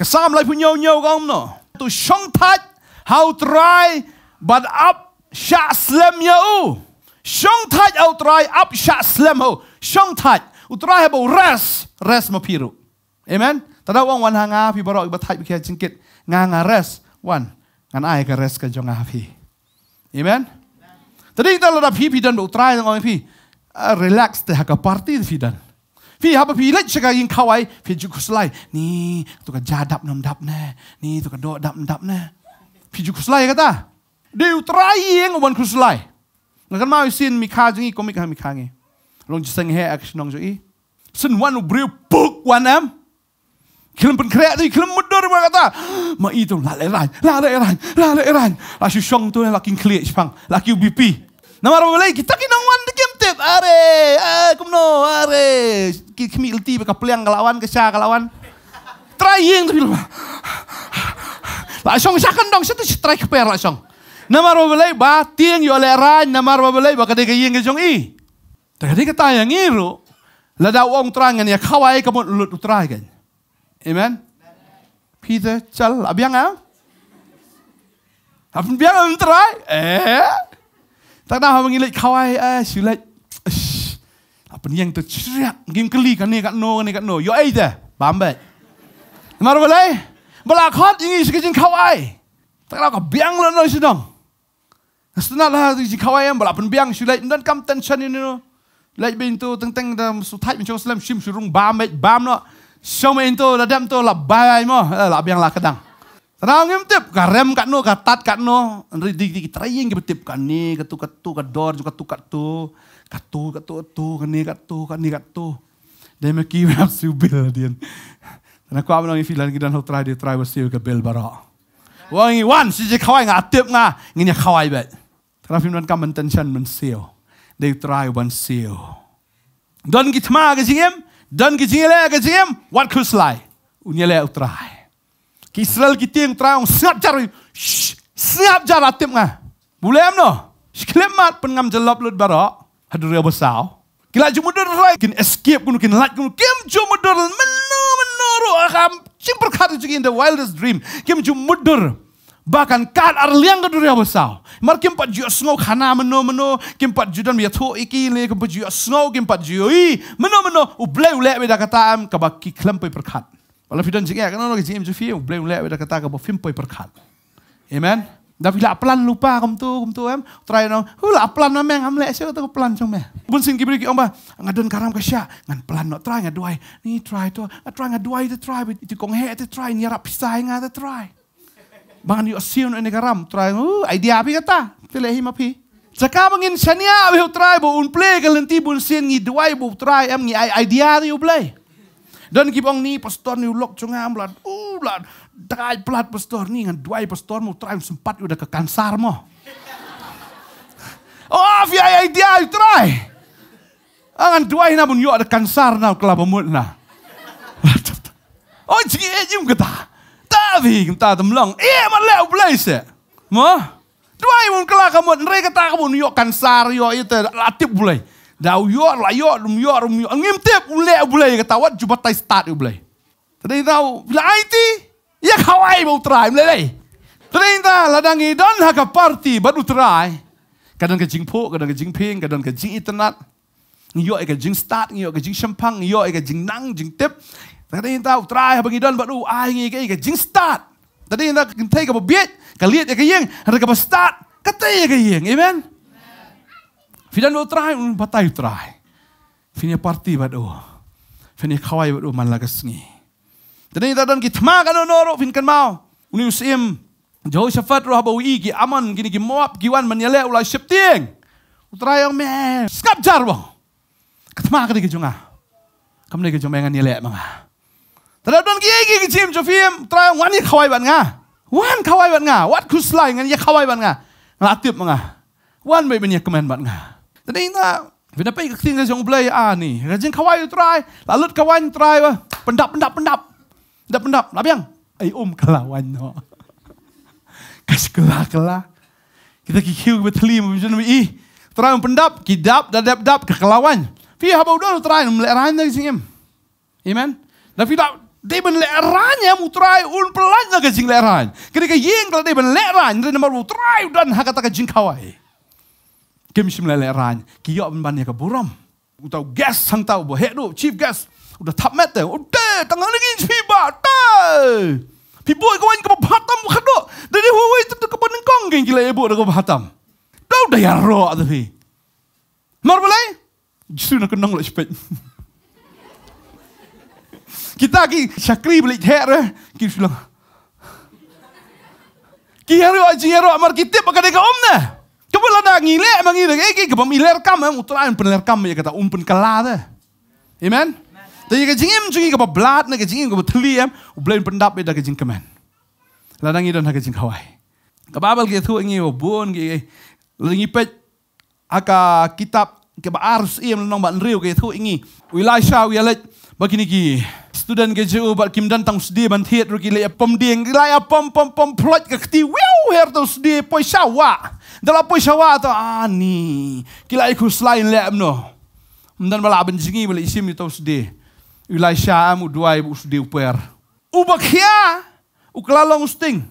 Kesam lai punyo nyo gom no. Tu shong tat. How try. Bad up. Sha slem ya u. Siongthaj au trai up sha slem ho. Siongthaj. Utrai hebo rest rest mo piru. Amen. Tada wang wan hanga pi barok iba thaj bikia jingkit. Nga nga res. Wan. Ngan ai ka res ka jong nga pi. Amen. Tadi kita lada pi dan bo utrai dengan pi. Ah, relax teh haka party pi dan. Pi hapa pi lek cakap yang kawai. Pi jukus lai. Ni tuka jadap nam dap ne. Ni tuka ka do dap dap ne. Pi jukus lai kata. Dia utrai yang uban kusulai. Nga mau sin mi kha jungi komik ha mi kha nge. Long jisang he action nong jui. Sen wan u briu puk wan am. Kilam pen kreat tu kilam mudur kata. Ma i tu la le ran, la le ran, la le ran. La shu shong tu la king clear pang la q bp. Nama ra boleh kita ki nong wan de kem are. Ah kumno are. Ki kmi ulti be ka pliang kalawan ke sya kalawan. Trying tu film. La shong kan dong, setu strike pair la shong. Namaru belai ba tiang yo leran namar babelai ba kadai kayang ke jong i. Tadi ya, ka yang iru. Lada wong terangan ya kawai kamut lut utrai kan. Amen. Peter chal abiang ah. apa biang am Eh. Tak nak ilai kawai eh sulat. Hapun yang tu gim keli kan ni kat no ni kat no. Yo ai eh, dah. Bambat. Namar babelai. Belakot ini sekejin kawai. Tak nak biang lan noi sedang. Senat lah di kawai yang berapa biang sila dan kam tension ini no. Lagi teng teng dalam sutai macam Islam sim surung bam bam bam no. Show main tu, la dam tu la bai mo eh, la biang la kedang. Tenang im tip karem kat no katat kat no. Ri di di trying ke tip kan ni katu katu kat door juga tu kat tu. Katu katu tu kan ni kat tu kan ni kat tu. Dia me give up su bill dien. Tenang ko amno lagi dan try dia try was see ke bill barak. Wangi one, si je kawai tip ngah, ngini kawai bet. Karafi mnon kam an tension mnon seo. Dei trai Don git tma ke jingem, don git jingele ke jingem, wat kus lai. Unyele utrai. Ki Israel ki ting trai siap jar siap jar atip nga. Bulem no. sklem mat pengam jelop lut barok. Hadur ya besau. Kila jumudur rai kin escape kun kin lat kun kim jumudur menu menuru akam e cimpur perkata in the wildest dream. Kim jumudur. Bahkan kad ar liang ke dunia besar. Mar kempat jio snow khana meno meno. kempat judan biya tho iki le. Kimpat snow kempat jio i. Meno meno. Uble ule beda kata am. Kaba ki klem poi perkat. Walau fidan jingya kan orang jim jufi. Uble ule beda kata kaba poi perkat. Amen. Tapi lak pelan lupa kom tu tu em try no hu lak pelan ma meng amlek sio tu pelan cuma, meh. Bun sin kibri ki omba ngadon karam ka ngan pelan no try ngaduai ni try tu try ngaduai tu try itu kong he tu try nyarap pisai nga try bang ni asiun ene karam try u uh, idea bi kata tele hi mapi Jaka mangin sania bi try bo un play galanti bun sin ngi duai bo try am ngi idea ri play. Dan kibong ni pastor ni ulok cungam blad u uh, blad try plat pastor ni ngan duai pastor mo try sempat udah ke kansar mo. Oh, vi ya, idea try. Angan ah, duai na bun yo ada kansar na kelapa na. Oh, jing jing kata. Tapi kita temlong, iya malah belais ya. Mah, dua imun kelak kamu, mereka tak kamu yuk kansar yuk itu latip bulai. Dau yuk lah yuk rum yuk rum yuk ngimtip ulai bulai ketawa jumpa batai start bulai. Tadi tahu bila IT, ya kawai mau try mulai. Tadi tahu ladangi don haka party baru try. Kadang kejing po, kadang kejing ping, kadang kejing internet. Ngiyok ke jing start, ngiyok ke jing shampang, ngiyok ke jing nang, jing tip. Tadi đây ta trai bagi don badu oh, ai ngi jing start. Tadi đây ta kan thấy cái biết, ya liệt yang, hari ada cái start, cái tay cái amen. Fidan baru trai un hmm, batai trai. Finya party baru, oh. Finya khawai baru oh, man lagas ngi. Tại đây ta don kan onoro fin kan mau. Uni usim Jehoshaphat roh bawi ki aman gini ki moab giwan menyelek ulai syepting. Utrai yang meh, skap jar bang. Ketma ke dikejunga. Kamu dikejunga yang nilai mangah. Terhadap dan kia kia kicim chofim terang wan ini kawai ban nga. Wan kawai ban nga. Wat kuslai ngan ya kawai ban nga. Ngelatip nga. Wan bai ban ya kemen ban nga. Tadi ina Vina pai kecil ngas yang belai ani. Rajin kawai terai. lalu kawan terai wah. Pendap pendap pendap. Pendap pendap. Labiang. Ai um kelawan no. Kas kelah kelah. Kita kikiu betli macam ni. Ih. Terang pendap. Kidap dadap dap kekelawan. Fi bau dulu terai. Melek rahan dari sini. Amen. Tapi fi Deben leran ya mutrai un pelan ya kejing leran. Kini ke yang kalau deben leran, dia nama mutrai dan hakata kejing kawai. Kami sih leran, kiyok membannya ke buram. Utau gas sang tau buah hedu, chief gas. Udah tap met deh, udah tengah lagi chief bata. Pibu aku main ke bahatam kado, dari huawei tentu ke penengkong geng gila ibu ada ke bahatam. Tau dah yang roh tapi. Mar boleh? Justru nak kenang lah sepet. Kita ki syakri beli hair, ki bilang. Ki harus aji hero amar kitip maka dega omna. Coba lah gitu. eh, dah ngile emang ngile ki ke pemiler kam em yang pener kam ya kata umpen kelada. Amen. Tapi ke jingim jungi ke blat na ke jingim ke teli em ublain pendap ya ke jing kemen. Ladang idon ke jing kawai. Kababal ke tu ngi obun oh, eh. lengi pet aka kitab ke arus iem iya, im nong ban riu ke tu ingi. Wilayah syaw begini ki student ke ju bal kim dan tang sedih ban thiet ru ki le pom ding lai pom pom pom plot ke ti wiu her to sdi poi shawa dalam poi shawa to ani ah, ki lai ku slain le amno dan bala ban jingi bal isim itu sedih ulai sha am duai bu sdi per ubak hia long sting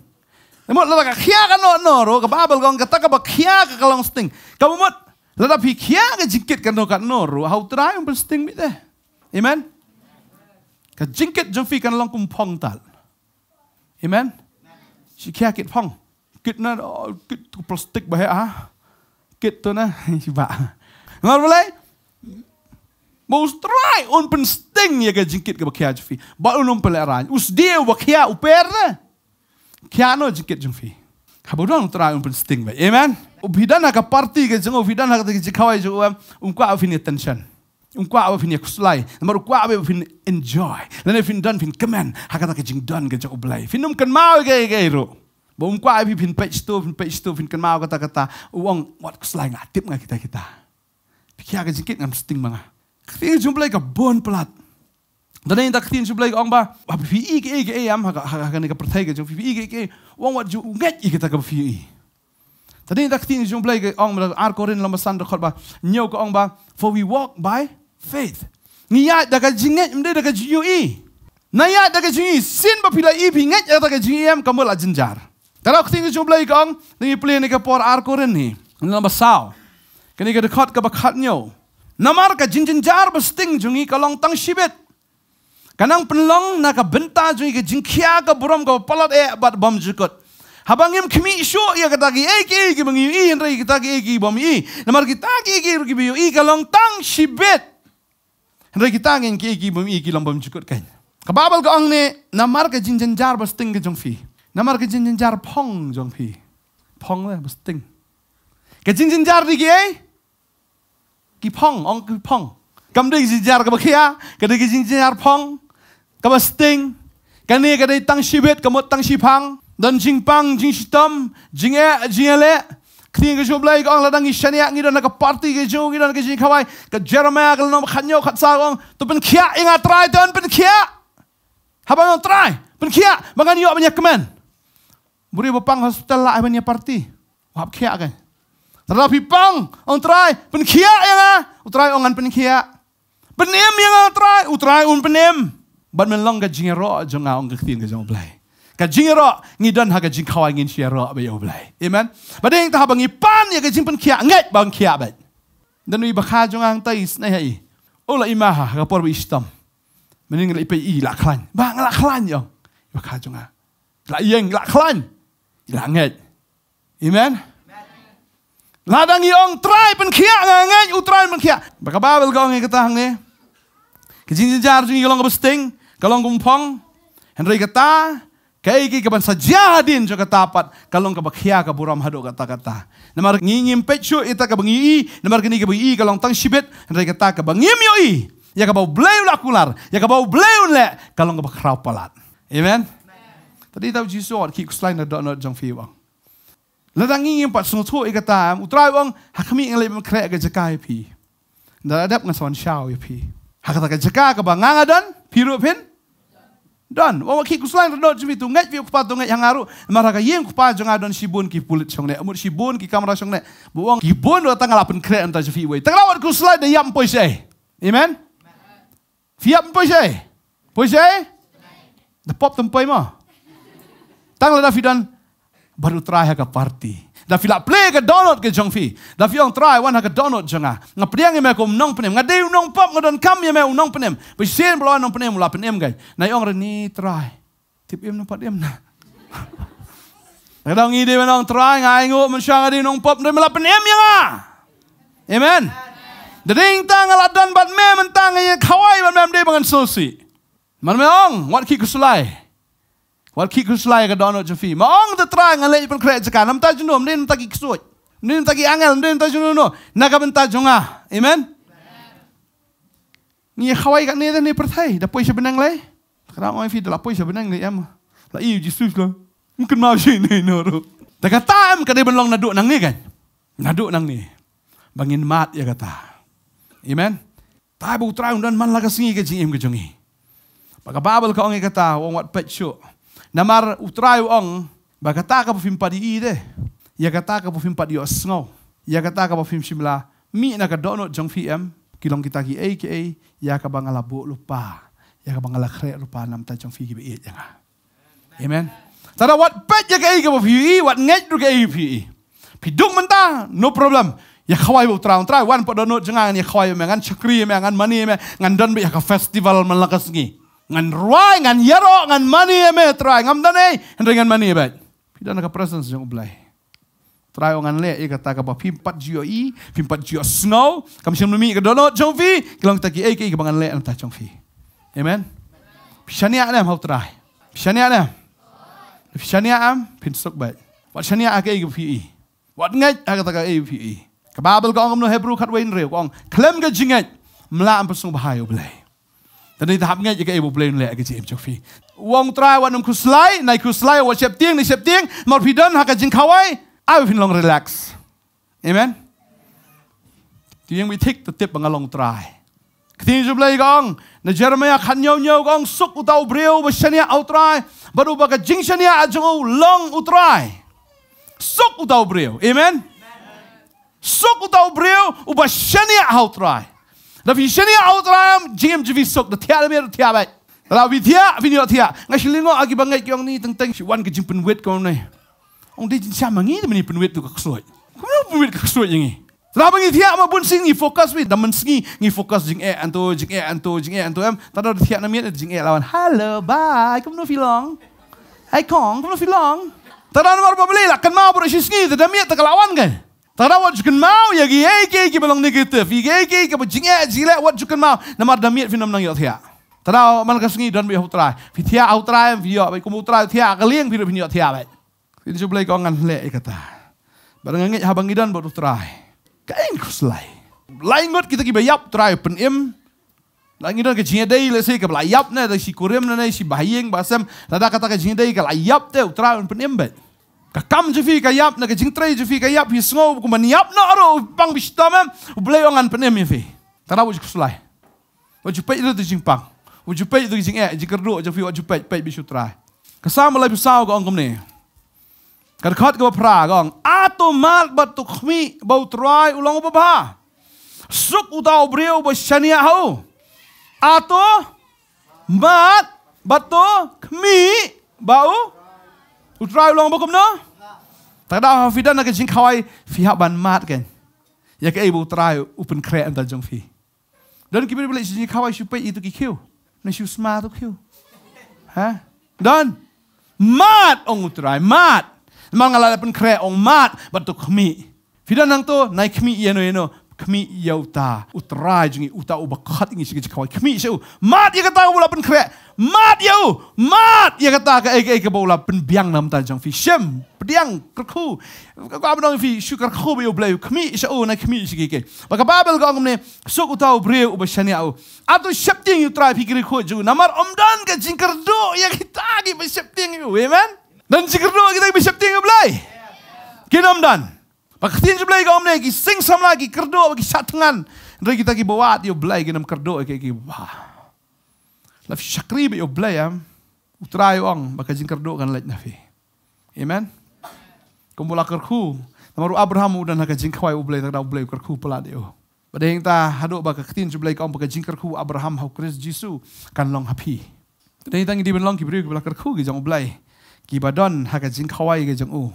Lemot lada kakia kano noro kababel gong kata ka long sting. Kamu mot lada pikia kajikit kano kano ro. How try yung sting bit Amen ka jingket jumfi kan long kum phong tal amen si kia kit phong kit na kit plastik bae a. kit to na si ba ngar boleh Most try on pen sting ya ka jingkit ka bakya jumfi ba unum peleran us dia bakya uper na kya no jingkit jumfi Habudang try on pen sting ba amen ubidan ka party ka jengo ubidan ka jikawai jo um ka afini tension un kwa awe fin yakuslai namaru kwa awe fin enjoy lene fin dan fin kemen hakata ke jing dan ke jok blai fin num kan mau ge ge ro bo um kwa awe fin page tu fin page tu fin kan mau kata kata uang wat kuslai ngatip ngai kita kita pikia ke jingkit ngam sting manga kting jum blai ka bon pelat dan yang tak tin jum blai ong ba wa fi i ke ke am haka haka ne ka perthai ke fi i ke ke uang wat ju ngat i kita ka fi i Tadi tak tin jum blai ke ong ar korin lama sandar khot ba nyau ke ong ba for we walk by faith. Niya daga jinget mde daga i, Naya daga juyui sin bapila i nget ya daga juyem kamu la jenjar. Kalau kita ingin jumlah ikong, ni pilih ni ke por arkurin ni. Ini nama saw. Kini ke dekat ke bakat nyo. Namar ke jinjenjar besting jungi kalong tang shibet. Kanang penlong na ke benta jungi ke jingkia ke buram ke palat e bat bom jukut. Habang yang kami isu ia kata ki eki eki mengiu i hendak kita ki eki bom i. Namar kita ki eki rugi biu i kalong tang shibet. Hendak kita angin ke iki bumi iki lombam cukup kaya. Kebabal ke angne namar ke jin jar bas ting ke jong fi. Namar ke jin jar pong jong Pong le lah, bas ting. Ke jin jin jar digi eh? Ki pong, ong ki pong. Kam dek jin jar ke bakia, ke dek jin jar pong. Ke bas ting. Ke ni ke dek tang shibet, ke mot tang shipang. Dan jing pang, jing shitam, jing e, jing ele. Kini ge jum lai ang la dangi shania ngi dona ka party ge jung ngi dona ke jeremiah ka nom khanyo kat sa tu pen khia inga try don pen khia habang try pen khia mangan yo banya kemen buri bapang hospital lah banyak parti, wap kia kan tetapi pang on try pen khia inga utrai ongan pen khia penim yang try, utrai un penim ban melong long ka jing ro jong ang ka kri ka ngidan ro ngi dan ha ka jing khawai ngin sia ya ka jing pun khia ngai bang kia ba dan wi ba kha jong ang ola ima ha bi istam mening ri pe i la khlan ba ng la khlan yo ba kha jong a la yeng la khlan la ngai amen Ladang iong try pen kia ngangai utrai pen kia. Baka babel gong ngai e ketang ni. E. Kejinjin jar jing yolong Kalong kumpong. Henry ketang. Kaigi kaban sajadin jo katapat kalong kabakhya ka buram hado kata kata. Namar ngingim pecu ita ka bangi namar kini ka bangi kalong tang shibet ndai kata ka bangim i. Ya ka bau bleu la kular, ya ka bau bleu le kalong ka bakrau palat. Amen. Tadi tahu Yesus ot ki kuslain do no jong fi bang. Ladang ngingim pat sung thu ikata utrai bang hakami ngalai mekre ka jakai pi. ngasawan shao syau pi. Hakata ka jakai ka bangangadan piru pin don wa ki kuslang do jimi tu ngai vi kupa ngai yang aru maraka ka yeng kupa jong don shibun ki pulit chong ne amur shibun ki kamra chong ne buang ki bun do tangala pen kre anta jfi wei tangala wat kuslai de yam poi sei amen fiap poi sei poi sei the pop tem poi ma tangala Don don, baru terakhir ke party da fila play ke download ke jong fi da fi on try wan ha ke download jonga nga priang e me ko nong penem nga dei nong pop don kam e me nong penem pe sien blo nong penem la penem gai na yong reni try tip im nong padem na Kadang ide menang try ngai ngu mensyang adi nong pop de mela penem yang Amen. Dering tang ala dan bat me mentang ye kawai ban mem de bangan sosi. Man meong wat ki kusulai wal kikus kus lai ka donot jo fi ma ong ta trang ale pen kret ka nam ta junom nin ta ki ksuot nin ta ki angel nin ta junom no na ka ben ta junga amen ni e khawai ka ne da ne pertai da poi se benang lai kra ma fi da poi se benang lai am la iu jesus lo mungkin ma shi ne no ro ta ka tam ka de ben long na duk nang ni kan na duk nang ni bangin mat ya kata amen ta bu trang dan man la ka singi ka jing im ka jungi Pagkababal ka ang ikata, wong wat pet shoe. Namar utrayo ang bagata ka po fimpadi ide. Yagata ka po fimpadi osngaw. Yagata ka po simla. Mi dono jong em. Kilong kita ki AKA. Yaka bangalabu lupa. Yaka kre lupa nam ta jong figi biit yanga. E Amen. Tada wat pet yaga iga po fii. Wat ngej duga fi fii. Piduk menta. No problem. Ya khawai bu traun trai wan podono jengan ya me mengan chakri mengan mani mengan don bi ya festival malakas ngi ngan ruai ngan yaro ngan mani eme try ngam dane hendri ngan mani pida e pidana ka presence jong blai trai ngan le i e kata ka ba pimpat jio i pimpat jio snow kam sim mi ka donot jong fi kelong taki e ki ka ngan le an ta jong fi amen shani alem hau trai shani alem a am pin sok bai wat shani a ka e ka fi i wat ngai a kata ka e fi i ka babel ka ong no hebru khat wain reu ong klem ka jingai mla am pasung bahai blai ตอนนี้ทำไงจะก็เอบุเบลนแหละก็จะเอ็มจักฟีวงตราวันนึงคุสไลในคุสไลว่าเช็บเตียงในเช็บเตียงมอดพเดอนหากจิงเขาไว้อ้าวพินลองรีแลกซ์เอเมนที่ยังมีทิกตะเต็บบังลองตรายคทีจุบเลยกองในเจอร์เมียขันเยาเยากองสุกอุตาวเบรียวบัชเนียเอาตรายบรูบักจิงชเนียอาจูลองอุตรายสุกอุตาวเบรียวเอเมนสุกอุตาวเบรียวอุบัชเนียเอาตราย na vi shani outram jim jvi sok da thial mer thia bai ra vi thia vi ni thia nga agi bangai kyong ni tang tang Wan ke jimpen wet ko ong di jin sama ngi de ni pen wet tu ka ksoi kuma pen wet ka ksoi jingi. ra bangi thia ma bun sing ni focus wi da man sing ngi fokus jing e anto jing e anto jing e anto em ta da tia na mi jing e lawan hello bye kum no filong hai kong kum no filong ta da no mar ba beli la kan ma bro shi sing da mi ta kalawan kan Tara wat jukan mau ya gi ei eh, ki ki belong negatif. Gi ei eh, ki ki bujinga jile wat jukan mau. nama damiet finam nang yot hia. Tara man kasengi dan bi hutrai. Fi thia autrai vi yo bai kum utrai thia kaliang fi fi yot hia bai. Fi ju blai kongan le ikata. Barang ngit habang idan bot utrai. Kain kuslai. Lai ngot kita ki bayap trai pen im. Lai ngidan ke jinga dei le se ke layap na da si kurim na na si bahayeng basem. Lada kata ke jinga dei ke layap te utrai pen im bai ka kam jufi ka yap na ka jing trai jufi ka yap hi sngo ku man yap na ro pang bi sta mem u blei ongan penem hi fi tara u sulai u ju pei du jing pang u ju pei du jing e ji kerdu ju fi u ju pei pei bi sutra ka sam lai pisau ka khat ka pra ka ong atu mal bat tu khmi bau trai ulang ba ba suk u tau breu ba shania hau atu mat bat tu khmi bau Du trai long bokum no? Ta da ha fi dan ke jing khawai fi ha ban mat ken. Ya ke ibu trai upen kre antal jong fi. Dan ki bele jing khawai shu pe itu ki kiu. Na shu sma tu kiu. Ha? don mat ong trai mat. Mang ala pen kre ong mat batuk mi. Fi dan nang to naik mi ye no ye no. kami yau ta utrai jungi uta uba khat ingi sigi kawai kami isau mat ya kata ula pen kwe mat yau mat ya kata ka ek ek bola pen biang nam ta jang fi shem pediang kerku ka benong fi syukar khu be kami isau na kami sigi ke baka babel ka ngomne suk uta ubre uba shani au atu shapting utrai fi kiri khu ju namar omdan ka jingkar do ya kita gi be shapting amen dan jingkar do kita be yu blai kinom dan Pakathin je blai om ne sing sam lagi kerdo bagi satengan Ndre kita ki bawat yo blai ki kerdo ki ki wah. Laf syakri be yo blai am. Utra yo ang bakajin kerdo kan lait nafi. Amen. Kumbula kerku. Namaru Abraham udan hakajin kawai ublay tak ublay kerku pelat yo. yang ta hadok baka ketin om kaum baka Abraham hau Kristus kan long happy. Padahal ta ngi diben long kibri kibelakar ku gejang ublai. Kibadon haka kawai gejang u.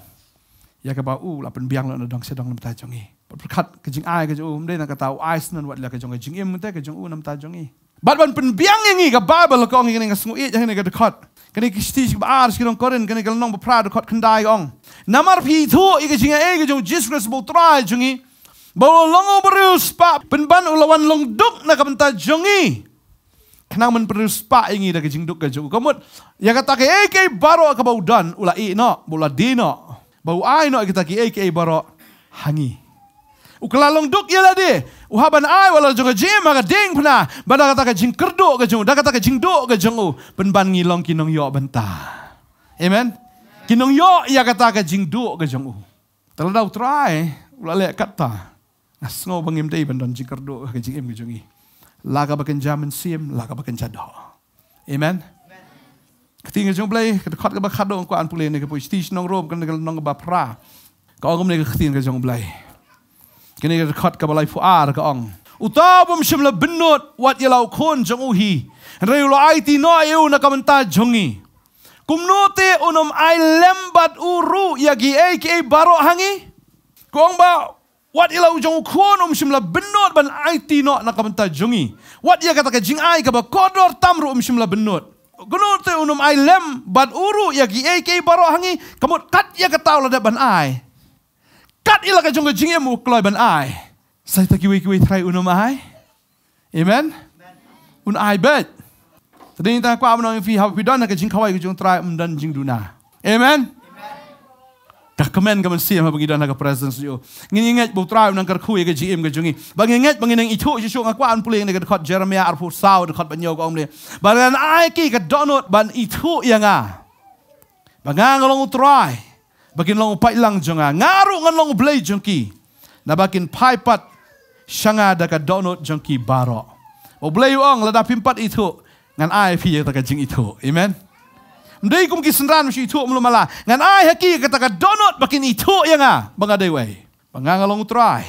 ya ka bau la pen biang la dong sedang nam ta jong i perkat ke jing ai ke jong de na ka tau ai snan wat la ke jong jing im ta ke jong u nam ta jong i bat ban pen biang ngi ka ba ba lokong ngi ngi sngu i jang ngi ka dekat kene ki sti sik ba ar sik dong koren kene gal nong ba pra dekat kan dai ong namar pi thu i ke jing ai ke jong jis kris bo trai jong i ba lo long o berus pa pen ban u lawan long duk na ka menta jong i kenang men berus pa ngi da ke jing duk ke jong kamut ya ka ta ke ke eh, baro ka ba udan ula i no bula dino Bau ai no kita ki ai baro hangi. U kelalong duk ya lade. U haban ai wala juga jim aga ding pna. Bada kata ka jing kerdo ke jung. Da kata ka jing do ke jung u. Ben ban ngilong kinong yo benta. Amen. Kinong yo ya kata ka jing do ke jung u. Teladau try. Ulalek kata. Asngo nah, bangim dei ben don jing kerdo ke jing im ke jung i. Laga jamin sim, laga bakan jadoh. Amen. Keting jong blai khot ka ba khadong kwan pule ne ka pu sti nong rob kan nong ba pra. Ka ong ne ka keting jong blai. Kini ka khot ka balai fu ar ka Utabum semula benut, wat yalau kon jong uhi. Rayu lo ai ti no ayu na kamanta jongi. Kumnote unum ai lembat uru yagi ai ki ai barok hangi. Kong ba Wat ila ujung kon um shimla benot ban ai ti no na jongi. Wat ia kata ka jing ai ka ba kodor tamru um shimla benot gnu te unum ai lem ban uru ya gi ei kei baro hangi kamut kat ya ketau la ban ai kat ila ka jong jing emu kloi ban ai sai ta ki we ki we unum ai amen un ai bet tadi ta kwa amno fi ha fi don ka jing khawai ka jong trai um dan jing duna amen ka nah, kamen ka man siam ha bangi dan presence yo ngi ngi bu trai nang kar khui ka gm ka jungi ba ngi ngi nang ithu ji shung an puling ka khot jeremia ar sau khot ban yo omle ai ki donut ban itu yanga a. nga ngalong trai bakin long pai lang jonga ngaru ngan long blei jongki na bakin pai pat shanga da donut jongki baro o blei ong la pimpat itu ngan ai phi ta ka jing amen Mdei kum ki sendran mesti itu mulu malah. Ngan ai haki katakan donut bakin itu yang nga bangadai wei. Bangangalong try.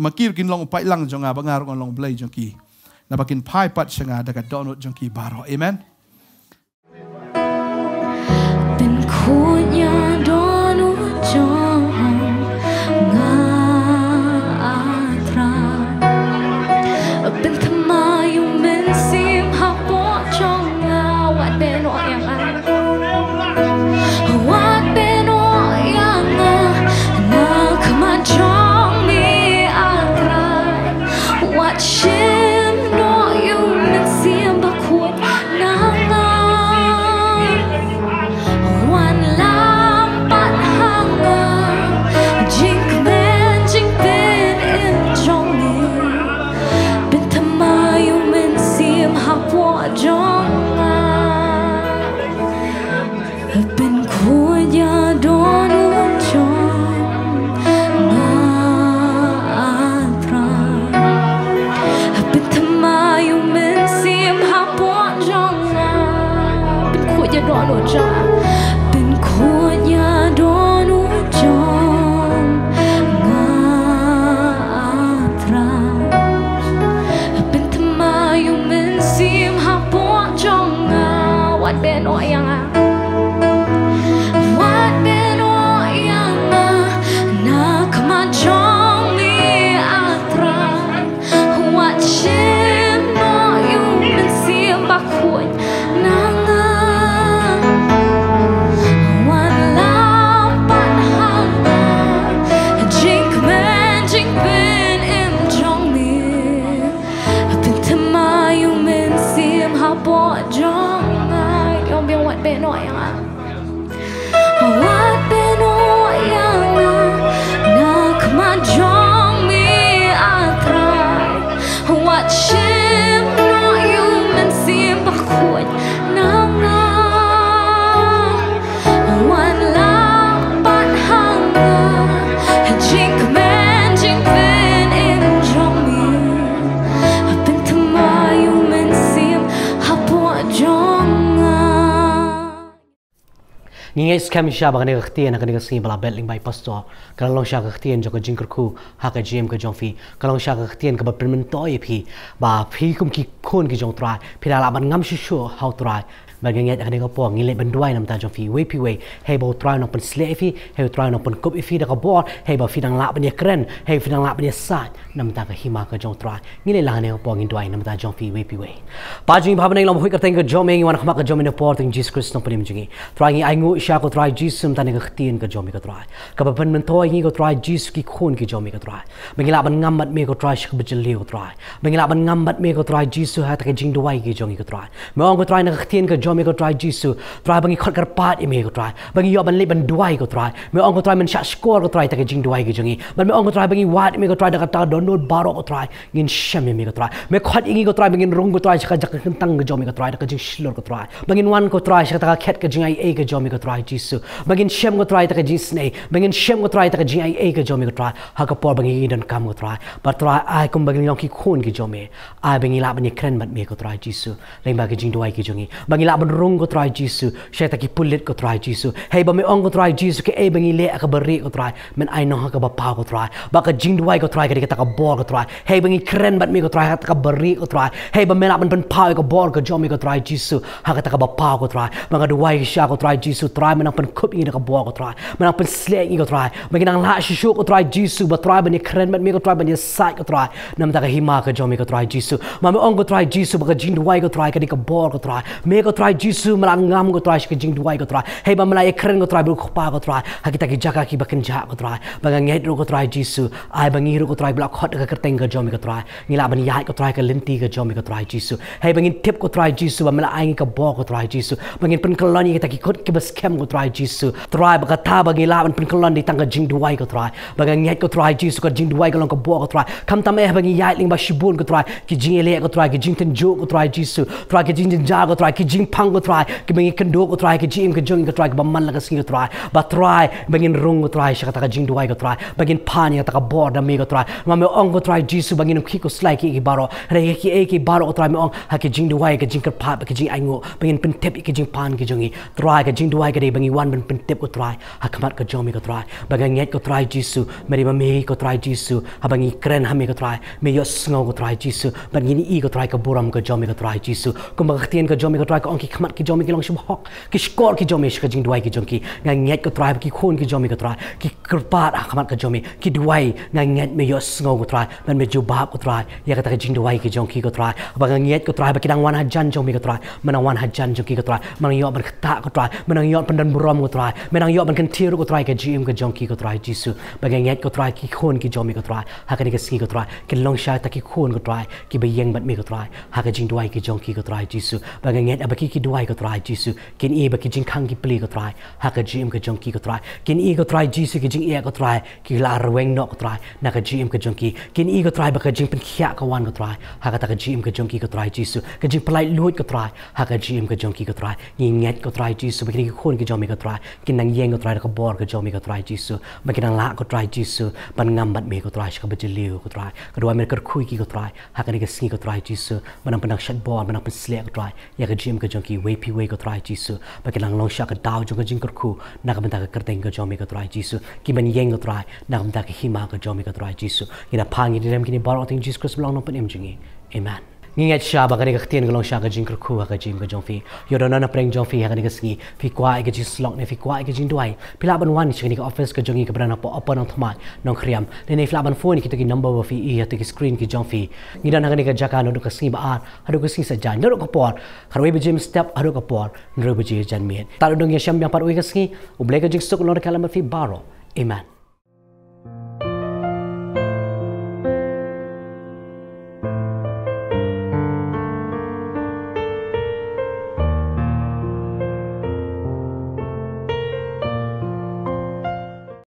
Makir kin long upai lang jonga bangar kon long blai jongki. Na bakin pai pat senga daga donut jongki baro. Amen. Then could ya donut jongki. ni es kam sha ba ne khti na ne si by Pastor. Kalau pasto kala long sha khti en jo jin ku ha ka jim ka jong fi kala long sha khti en ka ba permen toy phi ba phi kum ki khon ki jong tra phi la ban ngam shu shu how bagangiat akade ka po ngile benduai nam ta jong fi wei pi wei hei bo try no pun sle fi hei try no pun kup fi da ka bo hei ba fi dang la ben keren hei fi dang la ben sa nam ta ka hima ka jong try ngilai la ne po ngin duai nam ta fi wei pi wei pa jing bhab nei lam hoi ka teng ka jom eng wan khma ka jom ne por ting jesus christ no pen jingi try ngi aingu sha ko try jesus ta ne ka ktien ka jom ka try ka ba pen men toy ngi ko try jesus ki khun ki jom ka try mengila ban ngamat me ko try shik bejeli ko try mengila ban ngamat me ko try jesus ha ta ka jing duai ki jong ka try me ong ko try na ka ktien ka cho mi ko try Jesu try bangi khot kar pat mi ko try bangi yo ban le ban dwai ko try me ong ko try man sha score ko try ta ke jing duai ke jangi ban me ong ko try bangi wat mi ko try da ta don baro ko try ngin sham mi ko try me khot ingi ko try bangin rong ko try ka jak kan tang jo mi ko try da ka jing shlor ko try bangin wan ko try sha ta ka khet jing ai e ka jo mi ko try Jesu bangin shem ko try ta ka jing snei bangin shem ko try ta ka jing ai e ka jo mi ko try ha ka por bangi dan kam ko try par try ai kum bangi yong ki khon ki jo mi ai bangi la bangi kren bat mi ko try Jesu leng ba ka jing duai ki jangi bangi la ben rung ko trai Jesu she ta ki pulit ko trai Jesu hey ba me ong ko trai Jesu ke e bang ile ka beri ko trai men ai no ka ba pa ko trai ba ka jing duai ko trai ka ta ka bor ko trai hey bang i kren bat mi ko trai ta ka beri ko trai hey ba me la ben ben pa ko bor ko jom mi ko trai Jesu ha ka ta ka ba pa ko trai ba ka duai sha ko trai Jesu trai men pen kup i ka bor ko trai men pen sle i ko trai men nang la shi shu ko trai Jesu ba trai ben i kren bat mi ko trai ben i sai ko trai nam ta ka hima ka jom mi ko trai Jesu ma me ong ko trai Jesu ba ka jing duai ko trai ka di ka bor ko trai me ko trai turai jisu melang ngam ko turai shikajing duai ko hei ba melai keren ko turai bulu kupa ko turai hakita ki jaka ki bakin jahat ko turai bangang ngait ko turai jisu ai bangi ko turai blak hot ka kerteng ka jomi ko turai ngila ban yai ko ka linti ka jomi ko turai jisu hei bangin tip ko turai jisu ba melai ai ka bo ko turai jisu bangin pen kelon kita ki kot ki baskem ko turai jisu turai ba kata bangi la ba pen kelon di tangga jing duai ko ba bangang ngait ko turai jisu ka jing duai ka long ka bo ko turai kam tam eh bangi yai ling ba shibun ko turai ki jing ele ko turai ki jing ten jo ko turai jisu turai ki jing jin ja ko ki jing hang ko try ki bangin kan do ko try ki jim ka jung ko try ba man la ka sir try ba try bangin rung ko try shaka ka jing duai ko try bangin pani ta ka board da me ko try ma me ong ko try jisu bangin ki ko slai ki baro re ki e ki baro ko try me ong ha ki jing duai ka jing ka pa ka jing ai ngo bangin tep jing pan ki jungi try ka jing duai ka dei wan ben pin tep ko try ha ka ko try bangin nget ko try jisu meri me ko try jisu ha bangin kren ha me ko try me yo sngo ko try jisu i ko try ka boram ka jomi ko try jisu ko ma ka tien ka ko try ka ong ki खमत की जोमी की लोंग शुभक कि स्कोर की जोमी शिका जिंग दुआई की जोंकी nga nget ko try ki khon ki jomi ko try ki kripat a khamat jomi ki duai nga nget me yos ngo ko try ban me ju ko try ya kata ta jing duai ki jongki ko try ba nga nget ko try ba kidang wan hajan jomi ko try menang wan hajan jongki ko try menang yo ban kata ko try menang yo pendan brom ko try menang yo ban kan tiru ko try ka jim ka jongki ko try jisu ba nga nget ko try ki khon ki jomi ko try ha ka ni ka ski ko try ki long sha ta ki khon ko try ki ba yeng bat me ko try ha ka jing duai ki jongki ko try jisu ba nga nget ba ki กิ่ด้วยก็ตรายจีสุกินเอบักิจิงคังกิปลีก็ตรายหากจีมกับจงกีก็ตรายกินอีก็ตรายจีสุกิจิงเอ็กก็ตรายกิลาระเวงนอกก็ตรายนักกจีมกับจงกีกินอีก็ตรายบกิจิงเป็นขี้อกวันก็ตรายหากตักกจีมกับจงกีก็ตรายจีสุกิจิงปลายลวดก็ตรายหากจีมกับจงกีก็ตรายยิงเง็ดก็ตรายจีสุไม่กินขนกิจอมีก็ตรายกินนังเย็งก็ตรายแล้วก็บอร์กิจอมีก็ตรายจีสุไม่กินนังละก็ตรายจีสุบันงามบันเมก็ตรายชกบจิลิวก็ตรายก็ด้วยมันก็คุยกีก็ตรายหากนี่ก็สกีก็ตรายจีสุมันนั่งเป็นนักชัดบอร์มันนั่งเป็นสเลก็ตรายอยากจีมกัจ ki we pi we ko trai jisu ba ki lang long sha ka dau jong jing kor ku na ka benta kerteng ka jomi ka trai jisu ki yeng ka trai na ka benta hima ka jomi ka trai jisu ki na pang ni dem ki ni baro ting jesus christ long no em jingi amen ngi ngat sha ba gani ga khtien ga long sha ga jing kru khu ga jing ga fi yo ro na na fi ga ni ga fi kuai i ga jing slok ne fi kwa i ga jing duai pila ban wan chi ga ni ga office ga jong i ga apa apo apo na thma nong khriam ne ne fila ban fo ni ki to number fi i ya to screen ki jong fi ngi da na ga ni ga jaka no ka sgi ba ar ha do ka sgi sa ja ndo ka jim step ha do ka por ndo ba ji jan mi ta dong ye sham yang paru we ga sgi u ble ga jing sok no ka fi baro iman